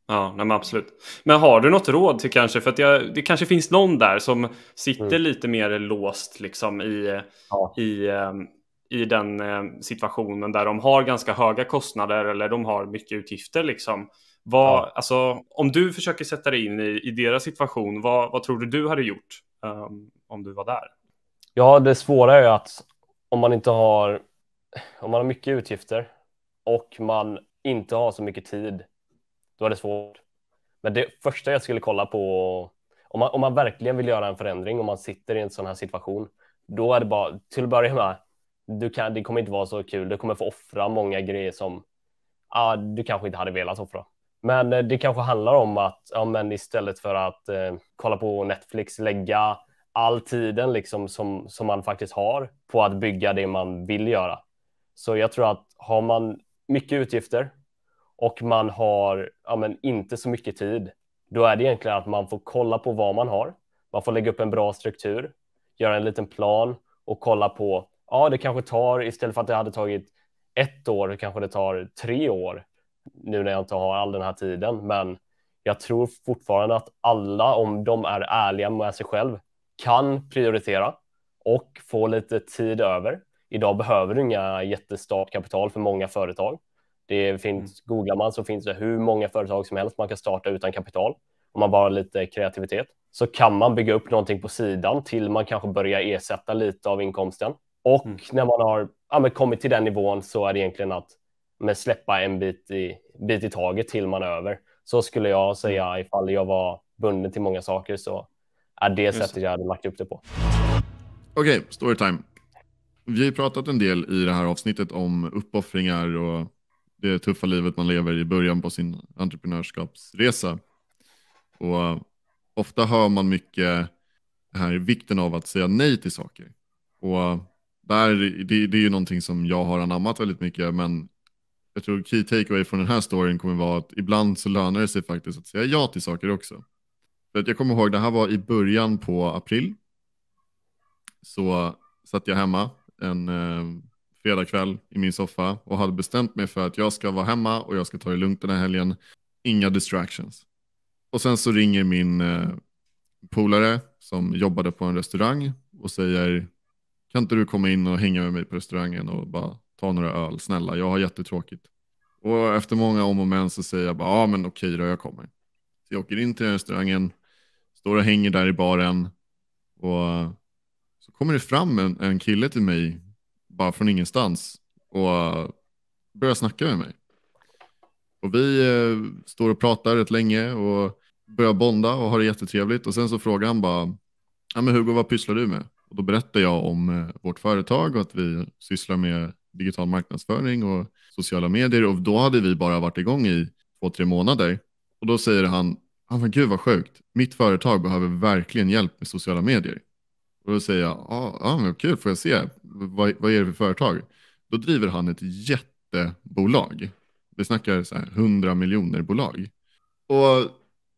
Ja, men absolut. Men har du något råd till kanske, för att jag, det kanske finns någon där som sitter mm. lite mer låst liksom i, ja. i ehm, i den ehm, situationen där de har ganska höga kostnader eller de har mycket utgifter liksom. Vad, ja. alltså, om du försöker sätta dig in i, i deras situation, vad, vad tror du du hade gjort um, om du var där? Ja, det svåra är att om man inte har, om man har mycket utgifter och man inte har så mycket tid, då är det svårt. Men det första jag skulle kolla på, om man, om man verkligen vill göra en förändring, om man sitter i en sån här situation, då är det bara, till att börja med, du kan, det kommer inte vara så kul, du kommer få offra många grejer som ah, du kanske inte hade velat offra. Men eh, det kanske handlar om att ja, men istället för att eh, kolla på Netflix lägga all tiden liksom som, som man faktiskt har på att bygga det man vill göra. Så jag tror att har man mycket utgifter och man har ja, men inte så mycket tid, då är det egentligen att man får kolla på vad man har. Man får lägga upp en bra struktur, göra en liten plan och kolla på, ja det kanske tar, istället för att det hade tagit ett år, kanske det tar tre år nu när jag inte har all den här tiden, men jag tror fortfarande att alla, om de är ärliga med sig själv, kan prioritera och få lite tid över. Idag behöver du inga jättestartkapital för många företag. Det finns, mm. Googlar man så finns det hur många företag som helst man kan starta utan kapital. Om man bara har lite kreativitet så kan man bygga upp någonting på sidan till man kanske börjar ersätta lite av inkomsten. Och mm. när man har ja, kommit till den nivån så är det egentligen att men släppa en bit i, bit i taget till man över. Så skulle jag säga mm. ifall jag var bunden till många saker så är det sättet jag hade lagt upp det på. Okej, okay, storytime. Vi har ju pratat en del i det här avsnittet om uppoffringar och det tuffa livet man lever i början på sin entreprenörskapsresa. Och eh, ofta hör man mycket här vikten av att säga nej till saker. Och eh, där, det, det är ju någonting som jag har anammat väldigt mycket, men jag tror key takeaway från den här storyn kommer vara att ibland så lönar det sig faktiskt att säga ja till saker också. För att jag kommer ihåg, det här var i början på april. Så satt jag hemma en eh, fredagkväll i min soffa och hade bestämt mig för att jag ska vara hemma och jag ska ta det lugnt den här helgen. Inga distractions. Och sen så ringer min eh, polare som jobbade på en restaurang och säger kan inte du komma in och hänga med mig på restaurangen och bara ta några öl, snälla, jag har jättetråkigt. Och efter många om och men så säger jag bara, ja men okej då, jag kommer. Så jag åker in till restaurangen, står och hänger där i baren och så kommer det fram en, en kille till mig, bara från ingenstans och börjar snacka med mig. Och vi eh, står och pratar rätt länge och börjar bonda och har det jättetrevligt. Och sen så frågar han bara, ja men Hugo vad pysslar du med? Och då berättar jag om eh, vårt företag och att vi sysslar med digital marknadsföring och sociala medier och då hade vi bara varit igång i två, tre månader. Och då säger han, han men gud vad sjukt, mitt företag behöver verkligen hjälp med sociala medier. Och då säger jag, ja, men kul, får jag se, vad, vad är det för företag? Då driver han ett jättebolag. Vi snackar så här 100 miljoner bolag. Och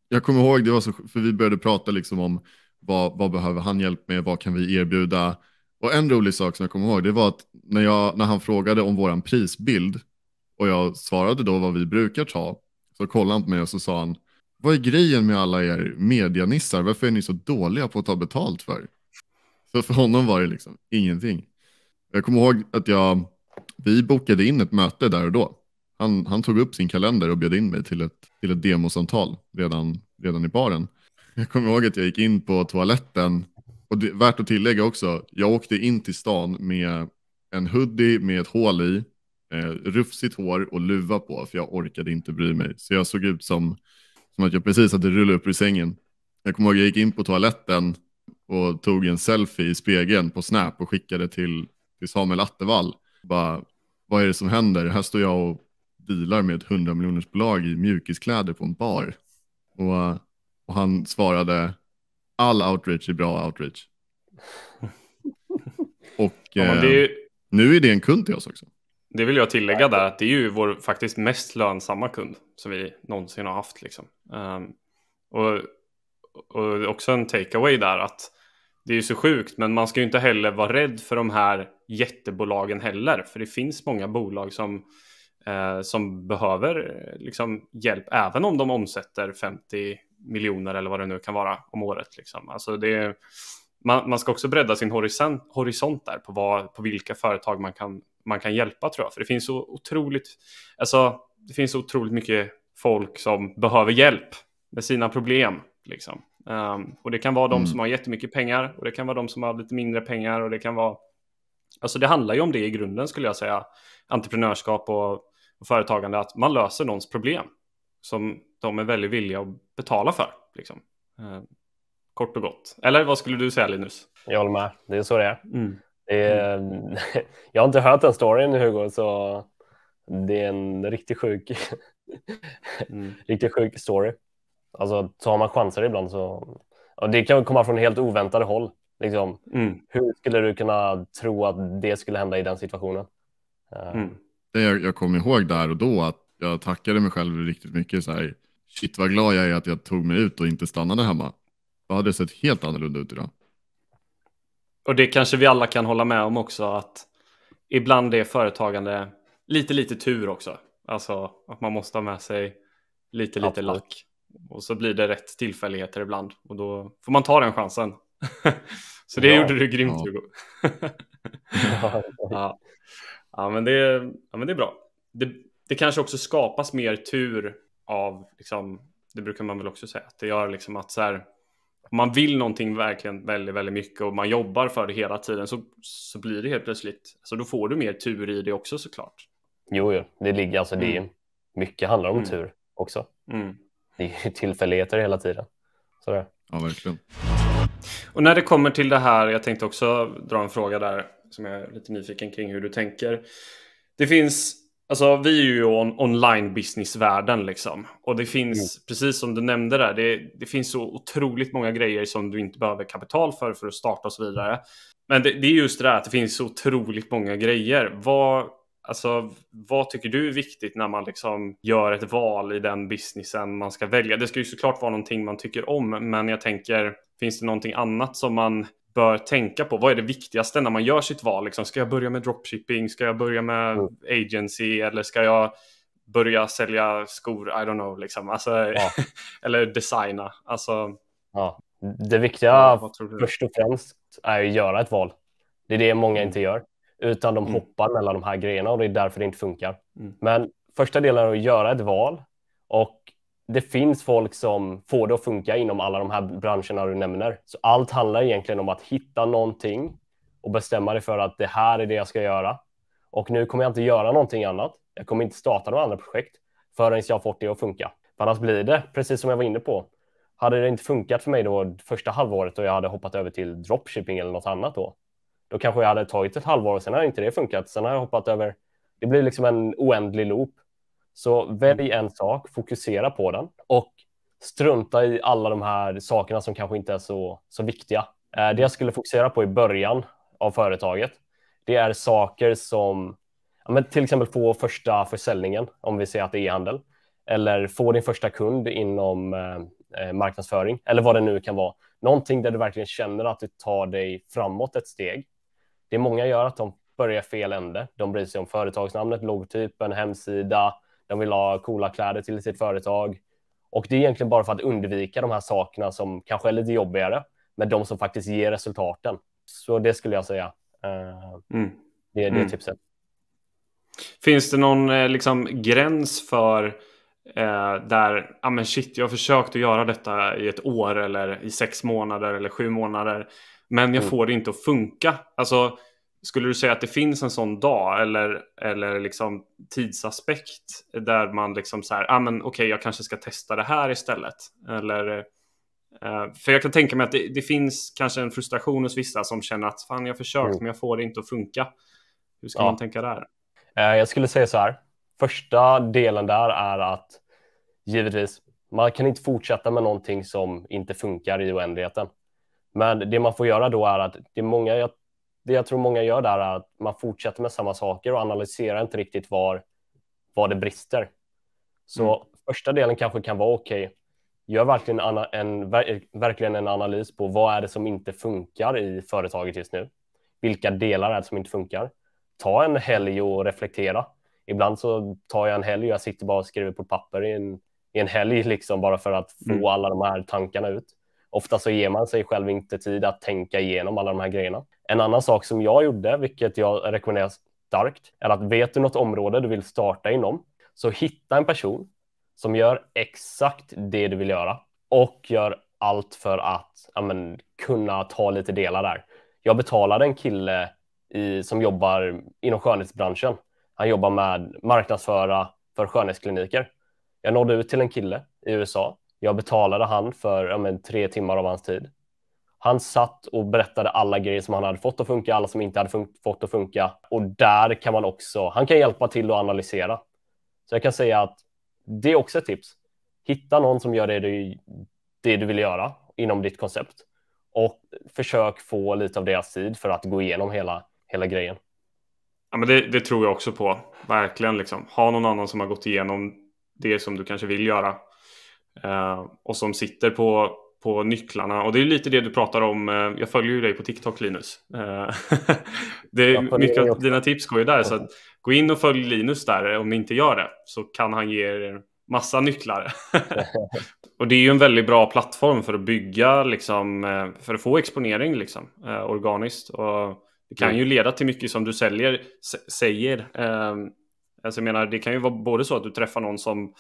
jag kommer ihåg, det var så, för vi började prata liksom om vad, vad behöver han hjälp med, vad kan vi erbjuda? Och en rolig sak som jag kommer ihåg, det var att när, jag, när han frågade om våran prisbild och jag svarade då vad vi brukar ta, så kollade han på mig och så sa han, vad är grejen med alla er medianissar? Varför är ni så dåliga på att ta betalt för? Så för honom var det liksom ingenting. Jag kommer ihåg att jag, vi bokade in ett möte där och då. Han, han tog upp sin kalender och bjöd in mig till ett, till ett demosamtal redan, redan i baren. Jag kommer ihåg att jag gick in på toaletten och det, värt att tillägga också, jag åkte in till stan med en hoodie med ett hål i, eh, rufsigt hår och luva på, för jag orkade inte bry mig. Så jag såg ut som, som att jag precis hade rullat upp ur sängen. Jag kommer ihåg att jag gick in på toaletten och tog en selfie i spegeln på Snap och skickade till, till Samuel Attevall. Bara, vad är det som händer? Här står jag och dealar med ett hundramiljonersbolag i mjukiskläder på en bar. Och, och han svarade, all outreach är bra outreach. Och, ja, det, är ju, eh, nu är det en kund till oss också. Det vill jag tillägga där att det är ju vår faktiskt mest lönsamma kund som vi någonsin har haft. Liksom. Um, och, och också en takeaway där att det är ju så sjukt, men man ska ju inte heller vara rädd för de här jättebolagen heller, för det finns många bolag som eh, som behöver liksom, hjälp, även om de omsätter 50 miljoner eller vad det nu kan vara om året. Liksom. Alltså det, man, man ska också bredda sin horisont, horisont där på, vad, på vilka företag man kan, man kan hjälpa tror jag. För det finns så otroligt, alltså, det finns så otroligt mycket folk som behöver hjälp med sina problem. Liksom. Um, och det kan vara de mm. som har jättemycket pengar och det kan vara de som har lite mindre pengar och det kan vara... Alltså det handlar ju om det i grunden skulle jag säga, entreprenörskap och, och företagande, att man löser någons problem som de är väldigt villiga att betala för. Liksom. Um, Kort och gott. Eller vad skulle du säga Linus? Jag håller med. Det är så det är. Mm. Det är... Mm. jag har inte hört den storyn Hugo, så det är en riktigt sjuk, mm. riktigt sjuk story. Alltså tar man chanser ibland så, och det kan komma från helt oväntade håll. Liksom. Mm. Hur skulle du kunna tro att det skulle hända i den situationen? Eh. Mm. Det jag, jag kommer ihåg där och då att jag tackade mig själv riktigt mycket. Så här, Shit vad glad jag är att jag tog mig ut och inte stannade hemma. Då hade det sett helt annorlunda ut idag. Och det kanske vi alla kan hålla med om också att ibland är företagande lite, lite tur också. Alltså att man måste ha med sig lite, lite Absolut. lack. Och så blir det rätt tillfälligheter ibland och då får man ta den chansen. så det ja, gjorde du grymt ja. Hugo. ja. Ja, men det, ja, men det är bra. Det, det kanske också skapas mer tur av, liksom, det brukar man väl också säga, att det gör liksom att så här, man vill någonting verkligen väldigt, väldigt mycket och man jobbar för det hela tiden så, så blir det helt plötsligt, så då får du mer tur i det också såklart. Jo, jo. det ligger alltså, det är, mm. mycket handlar om mm. tur också. Mm. Det är tillfälligheter hela tiden. Sådär. Ja, verkligen. Och när det kommer till det här, jag tänkte också dra en fråga där som jag är lite nyfiken kring hur du tänker. Det finns Alltså vi är ju on online businessvärlden, liksom. Och det finns, mm. precis som du nämnde där, det, det, finns så otroligt många grejer som du inte behöver kapital för för att starta och så vidare. Men det, det är just det där att det finns så otroligt många grejer. Vad, alltså, vad tycker du är viktigt när man liksom gör ett val i den businessen man ska välja? Det ska ju såklart vara någonting man tycker om, men jag tänker, finns det någonting annat som man bör tänka på. Vad är det viktigaste när man gör sitt val? Liksom, ska jag börja med dropshipping? Ska jag börja med mm. agency? Eller ska jag börja sälja skor? I don't know. Liksom. Alltså, ja. eller designa. Alltså, ja. Det viktiga först och främst är att göra ett val. Det är det många mm. inte gör, utan de mm. hoppar mellan de här grejerna och det är därför det inte funkar. Mm. Men första delen är att göra ett val och det finns folk som får det att funka inom alla de här branscherna du nämner. Så allt handlar egentligen om att hitta någonting och bestämma dig för att det här är det jag ska göra. Och nu kommer jag inte göra någonting annat. Jag kommer inte starta några andra projekt förrän jag har fått det att funka. För annars blir det, precis som jag var inne på, hade det inte funkat för mig då första halvåret och jag hade hoppat över till dropshipping eller något annat då, då kanske jag hade tagit ett halvår och sen har inte det funkat. Sen har jag hoppat över. Det blir liksom en oändlig loop så välj en sak, fokusera på den och strunta i alla de här sakerna som kanske inte är så, så viktiga. Eh, det jag skulle fokusera på i början av företaget, det är saker som ja, men till exempel få första försäljningen, om vi säger att det är e-handel, eller få din första kund inom eh, eh marknadsföring, eller vad det nu kan vara. Någonting där du verkligen känner att du tar dig framåt ett steg. Det många gör att de börjar fel ände. De bryr sig om företagsnamnet, logotypen, hemsida, de vill ha coola kläder till sitt företag. Och det är egentligen bara för att undvika de här sakerna som kanske är lite jobbigare, men de som faktiskt ger resultaten. Så det skulle jag säga. Eh, mm. Det är det mm. tipset. Finns det någon eh, liksom, gräns för eh, där, ja ah, men shit, jag har försökt att göra detta i ett år eller i sex månader eller sju månader, men jag mm. får det inte att funka. Alltså, skulle du säga att det finns en sån dag eller, eller liksom tidsaspekt där man liksom så här, ah, men okej, okay, jag kanske ska testa det här istället? Eller, eh, för jag kan tänka mig att det, det, finns kanske en frustration hos vissa som känner att fan, jag försökt, mm. men jag får det inte att funka. Hur ska ja. man tänka där? Eh, jag skulle säga så här. Första delen där är att givetvis, man kan inte fortsätta med någonting som inte funkar i oändligheten. Men det man får göra då är att det är många, jag det jag tror många gör där är att man fortsätter med samma saker och analyserar inte riktigt var, var det brister. Så mm. första delen kanske kan vara okej, okay, gör verkligen en, en, verkligen en analys på vad är det som inte funkar i företaget just nu? Vilka delar är det som inte funkar? Ta en helg och reflektera. Ibland så tar jag en helg och jag sitter bara och skriver på papper i en, i en helg liksom bara för att få mm. alla de här tankarna ut ofta så ger man sig själv inte tid att tänka igenom alla de här grejerna. En annan sak som jag gjorde, vilket jag rekommenderar starkt, är att vet du något område du vill starta inom, så hitta en person som gör exakt det du vill göra och gör allt för att ja, men, kunna ta lite delar där. Jag betalade en kille i, som jobbar inom skönhetsbranschen. Han jobbar med marknadsföra för skönhetskliniker. Jag nådde ut till en kille i USA jag betalade han för ja, men, tre timmar av hans tid. Han satt och berättade alla grejer som han hade fått att funka, alla som inte hade fått att funka. Och där kan man också, han kan hjälpa till att analysera. Så jag kan säga att det är också ett tips. Hitta någon som gör det du, det du vill göra inom ditt koncept och försök få lite av deras tid för att gå igenom hela, hela grejen. Ja, men det, det tror jag också på, verkligen. Liksom. Ha någon annan som har gått igenom det som du kanske vill göra Eh, och som sitter på, på nycklarna. Och det är lite det du pratar om. Eh, jag följer ju dig på TikTok, Linus. Eh, det är, mycket av dina tips går ju där. Så gå in och följ Linus där om ni inte gör det. Så kan han ge er massa nycklar. och det är ju en väldigt bra plattform för att bygga, liksom, för att få exponering liksom, eh, organiskt. Och det kan mm. ju leda till mycket som du säljer, säger. Eh, alltså jag menar, det kan ju vara både så att du träffar någon som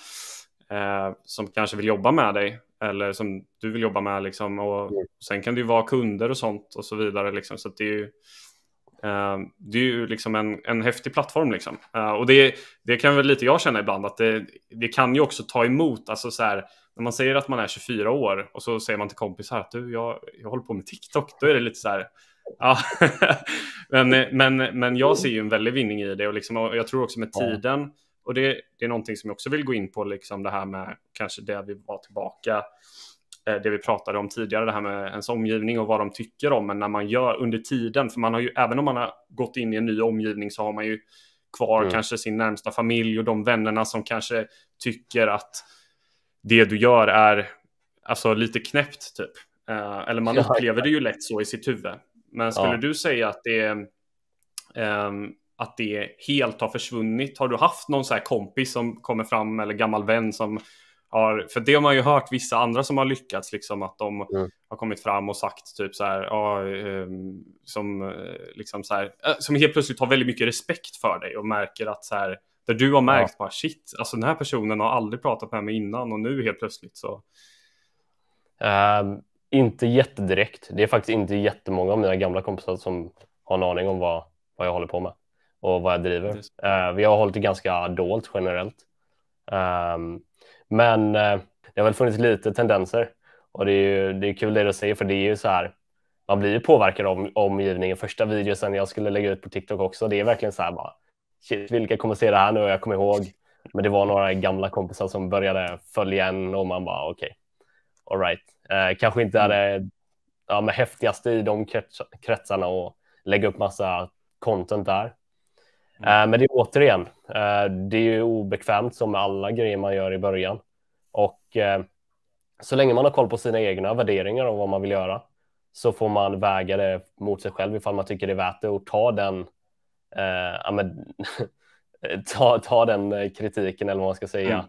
eh, som kanske vill jobba med dig eller som du vill jobba med. Liksom, och mm. Sen kan det ju vara kunder och sånt och så vidare. Liksom, så det är ju, eh, det är ju liksom en, en häftig plattform. Liksom. Eh, och det, det kan väl lite jag känna ibland att det, det kan ju också ta emot. Alltså så här, när man säger att man är 24 år och så säger man till kompisar att du, jag, jag håller på med TikTok, då är det lite så här, ja. men, men, men jag ser ju en väldig vinning i det och, liksom, och jag tror också med tiden och det, det, är någonting som jag också vill gå in på, liksom det här med kanske det vi var tillbaka, eh, det vi pratade om tidigare, det här med ens omgivning och vad de tycker om men när man gör under tiden, för man har ju, även om man har gått in i en ny omgivning så har man ju kvar mm. kanske sin närmsta familj och de vännerna som kanske tycker att det du gör är alltså lite knäppt typ. Uh, eller man upplever det ju lätt så i sitt huvud. Men skulle ja. du säga att det är um, ehm, att det helt har försvunnit? Har du haft någon så här kompis som kommer fram eller gammal vän som har, för det har man ju hört vissa andra som har lyckats, liksom att de mm. har kommit fram och sagt typ så här, ja, ehm, som, eh, liksom så här, eh, som helt plötsligt har väldigt mycket respekt för dig och märker att så här, där du har märkt ja. bara shit, alltså den här personen har aldrig pratat med mig innan och nu helt plötsligt så. Uh, inte jättedirekt. Det är faktiskt inte jättemånga av mina gamla kompisar som har en aning om vad, vad jag håller på med och vad jag driver. Uh, vi har hållit det ganska dolt generellt. Um, men uh, det har väl funnits lite tendenser och det är ju det är kul det du säger för det är ju så här man blir ju påverkad av omgivningen. Första videon jag skulle lägga ut på TikTok också, det är verkligen så här bara shit, vilka kommer se det här nu? Jag kommer ihåg, men det var några gamla kompisar som började följa en och man bara okej, okay, alright, uh, kanske inte är mm. det ja, med häftigaste i de kretsarna och lägga upp massa content där. Eh, men det är återigen, eh, det är ju obekvämt som med alla grejer man gör i början. Och eh, så länge man har koll på sina egna värderingar och vad man vill göra så får man väga det mot sig själv ifall man tycker det är värt det och ta den, ja, men, ta, ta den kritiken eller vad man ska säga. Mm.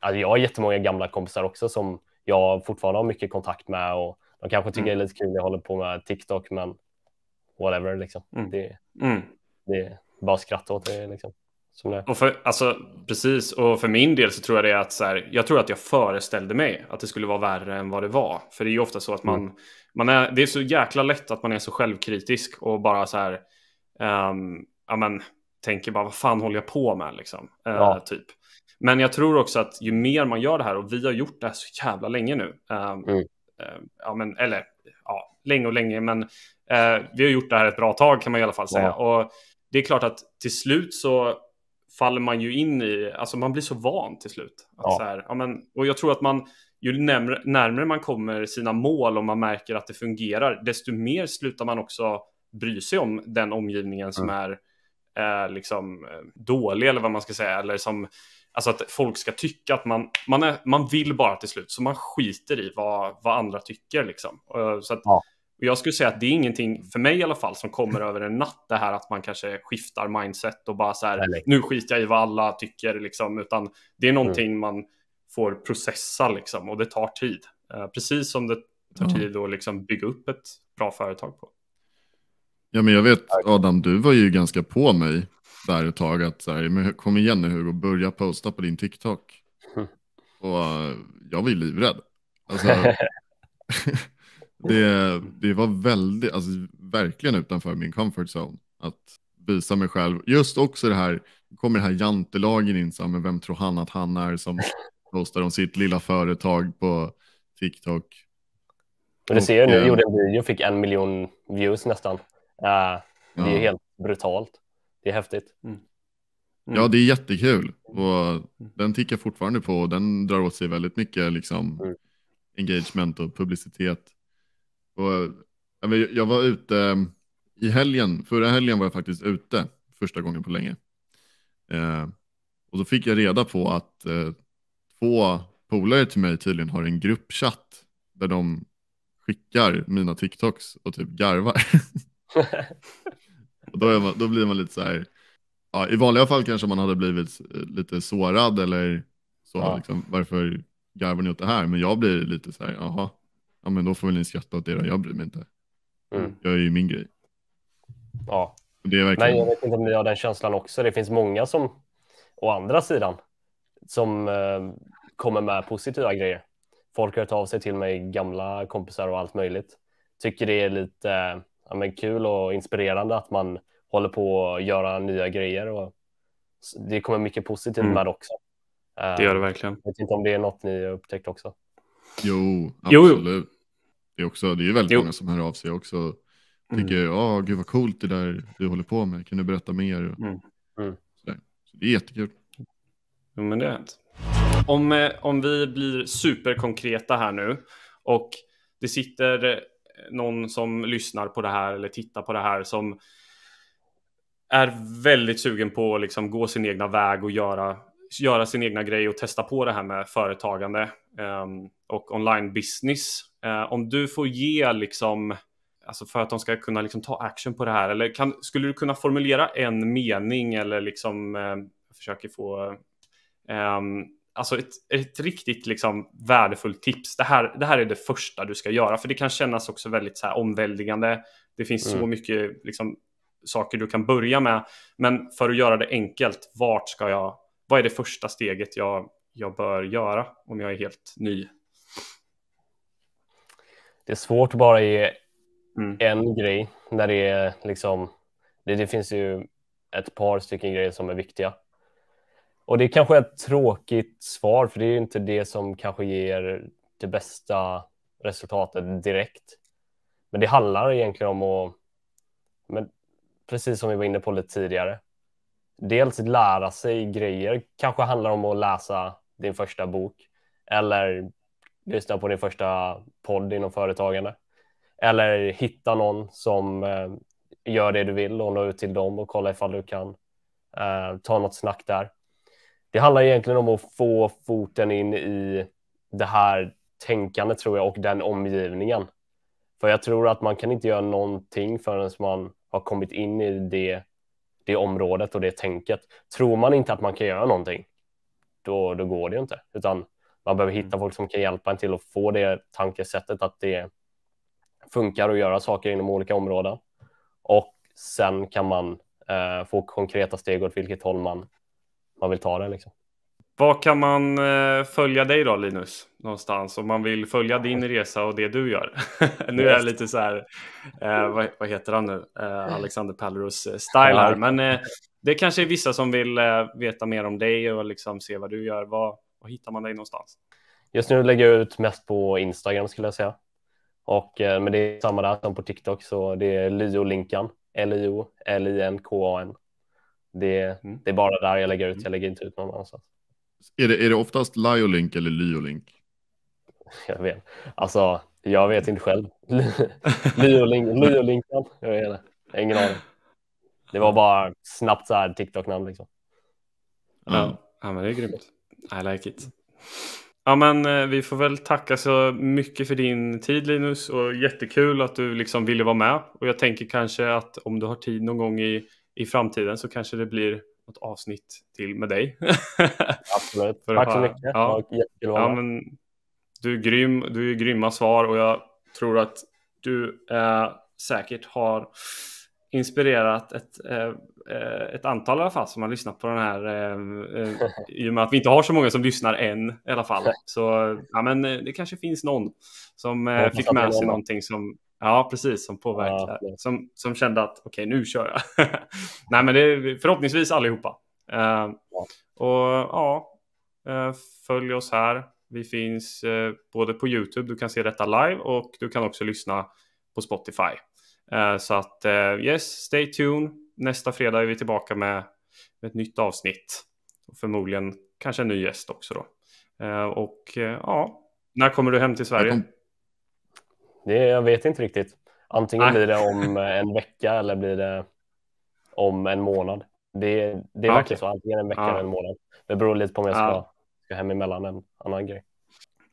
Alltså, jag har jättemånga gamla kompisar också som jag fortfarande har mycket kontakt med och de kanske tycker mm. det är mm. lite kul jag håller på med TikTok men whatever liksom. Mm. Det, mm. det, bara skratta åt det. Liksom, det. Och för, alltså, precis, och för min del så tror jag det är att så här, jag tror att jag föreställde mig att det skulle vara värre än vad det var. För det är ju ofta så att man, mm. man är, det är så jäkla lätt att man är så självkritisk och bara så här, um, ja men tänker bara vad fan håller jag på med liksom. Eh, ja. Uh, typ. Men jag tror också att ju mer man gör det här och vi har gjort det här så jävla länge nu. Um, mm. uh, ja, men, eller ja, länge och länge, men uh, vi har gjort det här ett bra tag kan man i alla fall säga. Ja. Och det är klart att till slut så faller man ju in i, alltså man blir så van till slut. Att ja. så här, ja, men, och jag tror att man, ju närmre, närmre man kommer sina mål och man märker att det fungerar, desto mer slutar man också bry sig om den omgivningen som mm. är liksom, eh, liksom dålig eller vad man ska säga, eller som Alltså att folk ska tycka att man, man, är, man vill bara till slut, så man skiter i vad, vad andra tycker. Liksom. Så att, ja jag skulle säga att det är ingenting, för mig i alla fall, som kommer över en natt. Det här att man kanske skiftar mindset och bara så här, Eller. nu skiter jag i vad alla tycker liksom. Utan det är mm. någonting mm. man får processa liksom och det tar tid. Uh, precis som det tar mm. tid att liksom bygga upp ett bra företag på. Ja, men jag vet Adam, du var ju ganska på mig där ett tag att så här, men kom igen nu Hugo, börja posta på din TikTok. Och uh, jag var ju livrädd. Alltså, Det, det var väldigt, alltså, verkligen utanför min comfort zone att visa mig själv. Just också det här, kommer det här jantelagen in, men vem tror han att han är som postar om sitt lilla företag på TikTok? du ser ju nu, eh, jag gjorde en video fick en miljon views nästan. Uh, det ja. är helt brutalt. Det är häftigt. Mm. Mm. Ja, det är jättekul och mm. den tickar fortfarande på och den drar åt sig väldigt mycket liksom, mm. engagement och publicitet. Och, jag var ute eh, i helgen, förra helgen var jag faktiskt ute första gången på länge. Eh, och då fick jag reda på att eh, två polare till mig tydligen har en gruppchatt där de skickar mina TikToks och typ garvar. och då, man, då, blir man lite så här, ja, i vanliga fall kanske man hade blivit eh, lite sårad eller så, ja. liksom, varför garvar ni åt det här? Men jag blir lite så här, jaha, ja men då får väl ni skratta åt era, jag bryr mig inte. Mm. Jag är ju min grej. Ja. Det är verkligen... Men jag vet inte om ni har den känslan också. Det finns många som, å andra sidan, som eh, kommer med positiva grejer. Folk har hört av sig till mig, gamla kompisar och allt möjligt. Tycker det är lite eh, ja, men kul och inspirerande att man håller på att göra nya grejer. Och det kommer mycket positivt mm. med också. Eh, det gör det eh, verkligen. Jag vet inte om det är något ni har upptäckt också. Jo, absolut. Jo, jo det är också, det är väldigt jo. många som hör av sig också. Tycker, mm. ja, mm. oh, gud vad coolt det där du håller på med. Kan du berätta mer? Mm. Mm. Så, det är jättekul. Jo, men det är hänt. Om, eh, om vi blir superkonkreta här nu och det sitter eh, någon som lyssnar på det här eller tittar på det här som är väldigt sugen på att liksom gå sin egna väg och göra göra sin egna grej och testa på det här med företagande eh, och online business. Eh, om du får ge liksom, alltså för att de ska kunna liksom ta action på det här, eller kan, skulle du kunna formulera en mening eller liksom ehm, försöker få ehm, alltså ett, ett riktigt liksom värdefullt tips. Det här, det här är det första du ska göra, för det kan kännas också väldigt så här omväldigande. Det finns mm. så mycket liksom, saker du kan börja med, men för att göra det enkelt, vart ska jag vad är det första steget jag, jag bör göra om jag är helt ny? Det är svårt att bara ge mm. en grej när det är liksom, det, det finns ju ett par stycken grejer som är viktiga. Och det är kanske ett tråkigt svar, för det är ju inte det som kanske ger det bästa resultatet direkt. Men det handlar egentligen om att, men precis som vi var inne på lite tidigare, dels lära sig grejer, kanske handlar om att läsa din första bok eller lyssna på din första podd inom företagande eller hitta någon som eh, gör det du vill och nå ut till dem och kolla ifall du kan eh, ta något snack där. Det handlar egentligen om att få foten in i det här tänkandet tror jag och den omgivningen. För jag tror att man kan inte göra någonting förrän man har kommit in i det det området och det tänket. Tror man inte att man kan göra någonting, då, då går det ju inte, utan man behöver hitta mm. folk som kan hjälpa en till att få det tankesättet att det funkar att göra saker inom olika områden. Och sen kan man eh, få konkreta steg åt vilket håll man, man vill ta det. Liksom. Var kan man eh, följa dig då Linus? Någonstans om man vill följa din resa och det du gör. nu är jag lite så här, eh, vad, vad, heter han nu? Eh, eh. Alexander Pallros eh, style här. Men eh, det kanske är vissa som vill veta mer om dig och liksom se vad du gör. Var, var hittar man dig någonstans? Just nu lägger jag ut mest på Instagram skulle jag säga. Och, men det är samma där som på TikTok så det är Lio Linkan. L-I-O L-I-N-K-A-N. Det, mm. det är bara där jag lägger ut. Mm. Jag lägger inte ut någon annanstans. Är det, är det oftast Liolink eller Lyolink? Jag vet. Alltså, jag vet inte själv. Lyolink, Lyolink, jag vet inte. har ingen aning. Det var bara snabbt så här TikTok-namn liksom. Ja. ja, men det är grymt. I like it. Ja, men eh, vi får väl tacka så mycket för din tid Linus och jättekul att du liksom ville vara med. Och jag tänker kanske att om du har tid någon gång i, i framtiden så kanske det blir något avsnitt till med dig. Absolut. Tack så mycket. Ja. Ja, men, du, är grym, du är grymma svar och jag tror att du eh, säkert har inspirerat ett, eh, eh ett antal i alla fall som har lyssnat på den här. Eh, eh I och med att vi inte har så många som lyssnar än i alla fall. Så ja, men, eh, det kanske finns någon som fick med sig någonting som Ja, precis, som påverkar. Ja. Som, som kände att okej, okay, nu kör jag. Nej, men det är förhoppningsvis allihopa. Uh, ja. Och ja, uh, följ oss här. Vi finns uh, både på YouTube, du kan se detta live och du kan också lyssna på Spotify. så att yes, stay tuned. Nästa fredag är vi tillbaka med, med ett nytt avsnitt. Och förmodligen kanske en ny gäst också då. och ja, när kommer du hem till Sverige? Det, jag vet inte riktigt. Antingen blir det om eh, en vecka eller blir det om en månad. Det, det verkar ah, okay. så, antingen en vecka ah. eller en månad. Det beror lite på om jag ska, ah. ska hem emellan en annan grej.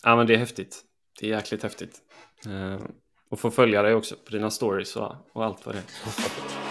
Ja, men det är häftigt. Det är jäkligt häftigt. Uh, och få följa dig också på dina stories och, och allt vad det är.